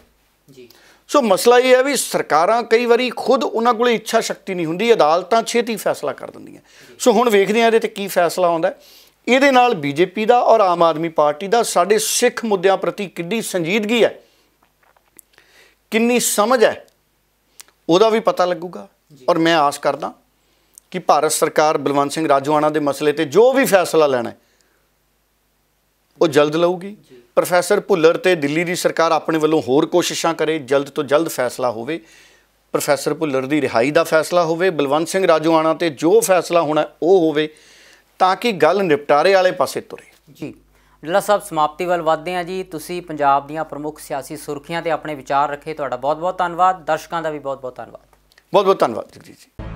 ਜੀ ਸੋ ਮਸਲਾ ਇਹ ਹੈ ਵੀ ਸਰਕਾਰਾਂ ਕਈ ਵਾਰੀ ਖੁਦ ਉਹਨਾਂ ਕੋਲੇ ਇੱਛਾ ਸ਼ਕਤੀ ਨਹੀਂ ਹੁੰਦੀ ਅਦਾਲਤਾਂ ਛੇਤੀ ਫੈਸਲਾ ਕਰ ਦਿੰਦੀਆਂ ਸੋ ਹੁਣ ਵੇਖਦੇ ਆ ਇਹਦੇ ਤੇ ਕੀ ਫੈਸਲਾ ਆਉਂਦਾ ਇਹਦੇ ਨਾਲ ਬੀਜੇਪੀ ਦਾ ਔਰ ਆਮ ਆਦਮੀ ਪਾਰਟੀ ਦਾ ਸਾਡੇ ਸਿੱਖ ਮੁੱਦਿਆਂ ਪ੍ਰਤੀ ਕਿੰਨੀ ਸੰਜੀਦਗੀ ਹੈ ਕਿੰਨੀ ਸਮਝ ਹੈ ਉਹਦਾ ਵੀ ਪਤਾ ਲੱਗੂਗਾ ਔਰ ਮੈਂ ਆਸ ਕਰਦਾ ਕਿ ਭਾਰਤ ਸਰਕਾਰ ਬਲਵੰਤ ਸਿੰਘ ਰਾਜੋਆਣਾ ਦੇ ਮਸਲੇ ਤੇ ਜੋ ਵੀ ਫੈਸਲਾ ਲੈਣਾ ਉਹ ਜਲਦ ਲਊਗੀ ਪ੍ਰੋਫੈਸਰ ਭੁੱਲਰ ਤੇ ਦਿੱਲੀ ਦੀ ਸਰਕਾਰ ਆਪਣੇ ਵੱਲੋਂ ਹੋਰ ਕੋਸ਼ਿਸ਼ਾਂ ਕਰੇ ਜਲਦ ਤੋਂ ਜਲਦ ਫੈਸਲਾ ਹੋਵੇ ਪ੍ਰੋਫੈਸਰ ਭੁੱਲਰ ਦੀ ਰਿਹਾਈ ਦਾ ਫੈਸਲਾ ਹੋਵੇ ਬਲਵੰਤ ਸਿੰਘ ਰਾਜੋਆਣਾ ਤੇ ਜੋ ਫੈਸਲਾ ਹੋਣਾ ਉਹ ਹੋਵੇ ਤਾਂ ਕਿ ਗੱਲ ਨਿਪਟਾਰੇ ਵਾਲੇ ਪਾਸੇ ਤੁਰੇ ਜੀ ਡੱਲਾ ਸਾਹਿਬ ਸਮਾਪਤੀ ਵੱਲ ਵਧਦੇ ਆ ਜੀ ਤੁਸੀਂ ਪੰਜਾਬ ਦੀਆਂ ਪ੍ਰਮੁੱਖ ਸਿਆਸੀ ਸੁਰਖੀਆਂ ਤੇ ਆਪਣੇ ਵਿਚਾਰ ਰੱਖੇ ਤੁਹਾਡਾ ਬਹੁਤ-ਬਹੁਤ ਧੰਨਵਾਦ ਦਰਸ਼ਕਾਂ ਦਾ ਵੀ ਬਹੁਤ-ਬਹੁਤ ਧੰਨਵਾਦ ਬਹੁਤ-ਬਹੁਤ ਧੰਨਵਾਦ ਜੀ ਜੀ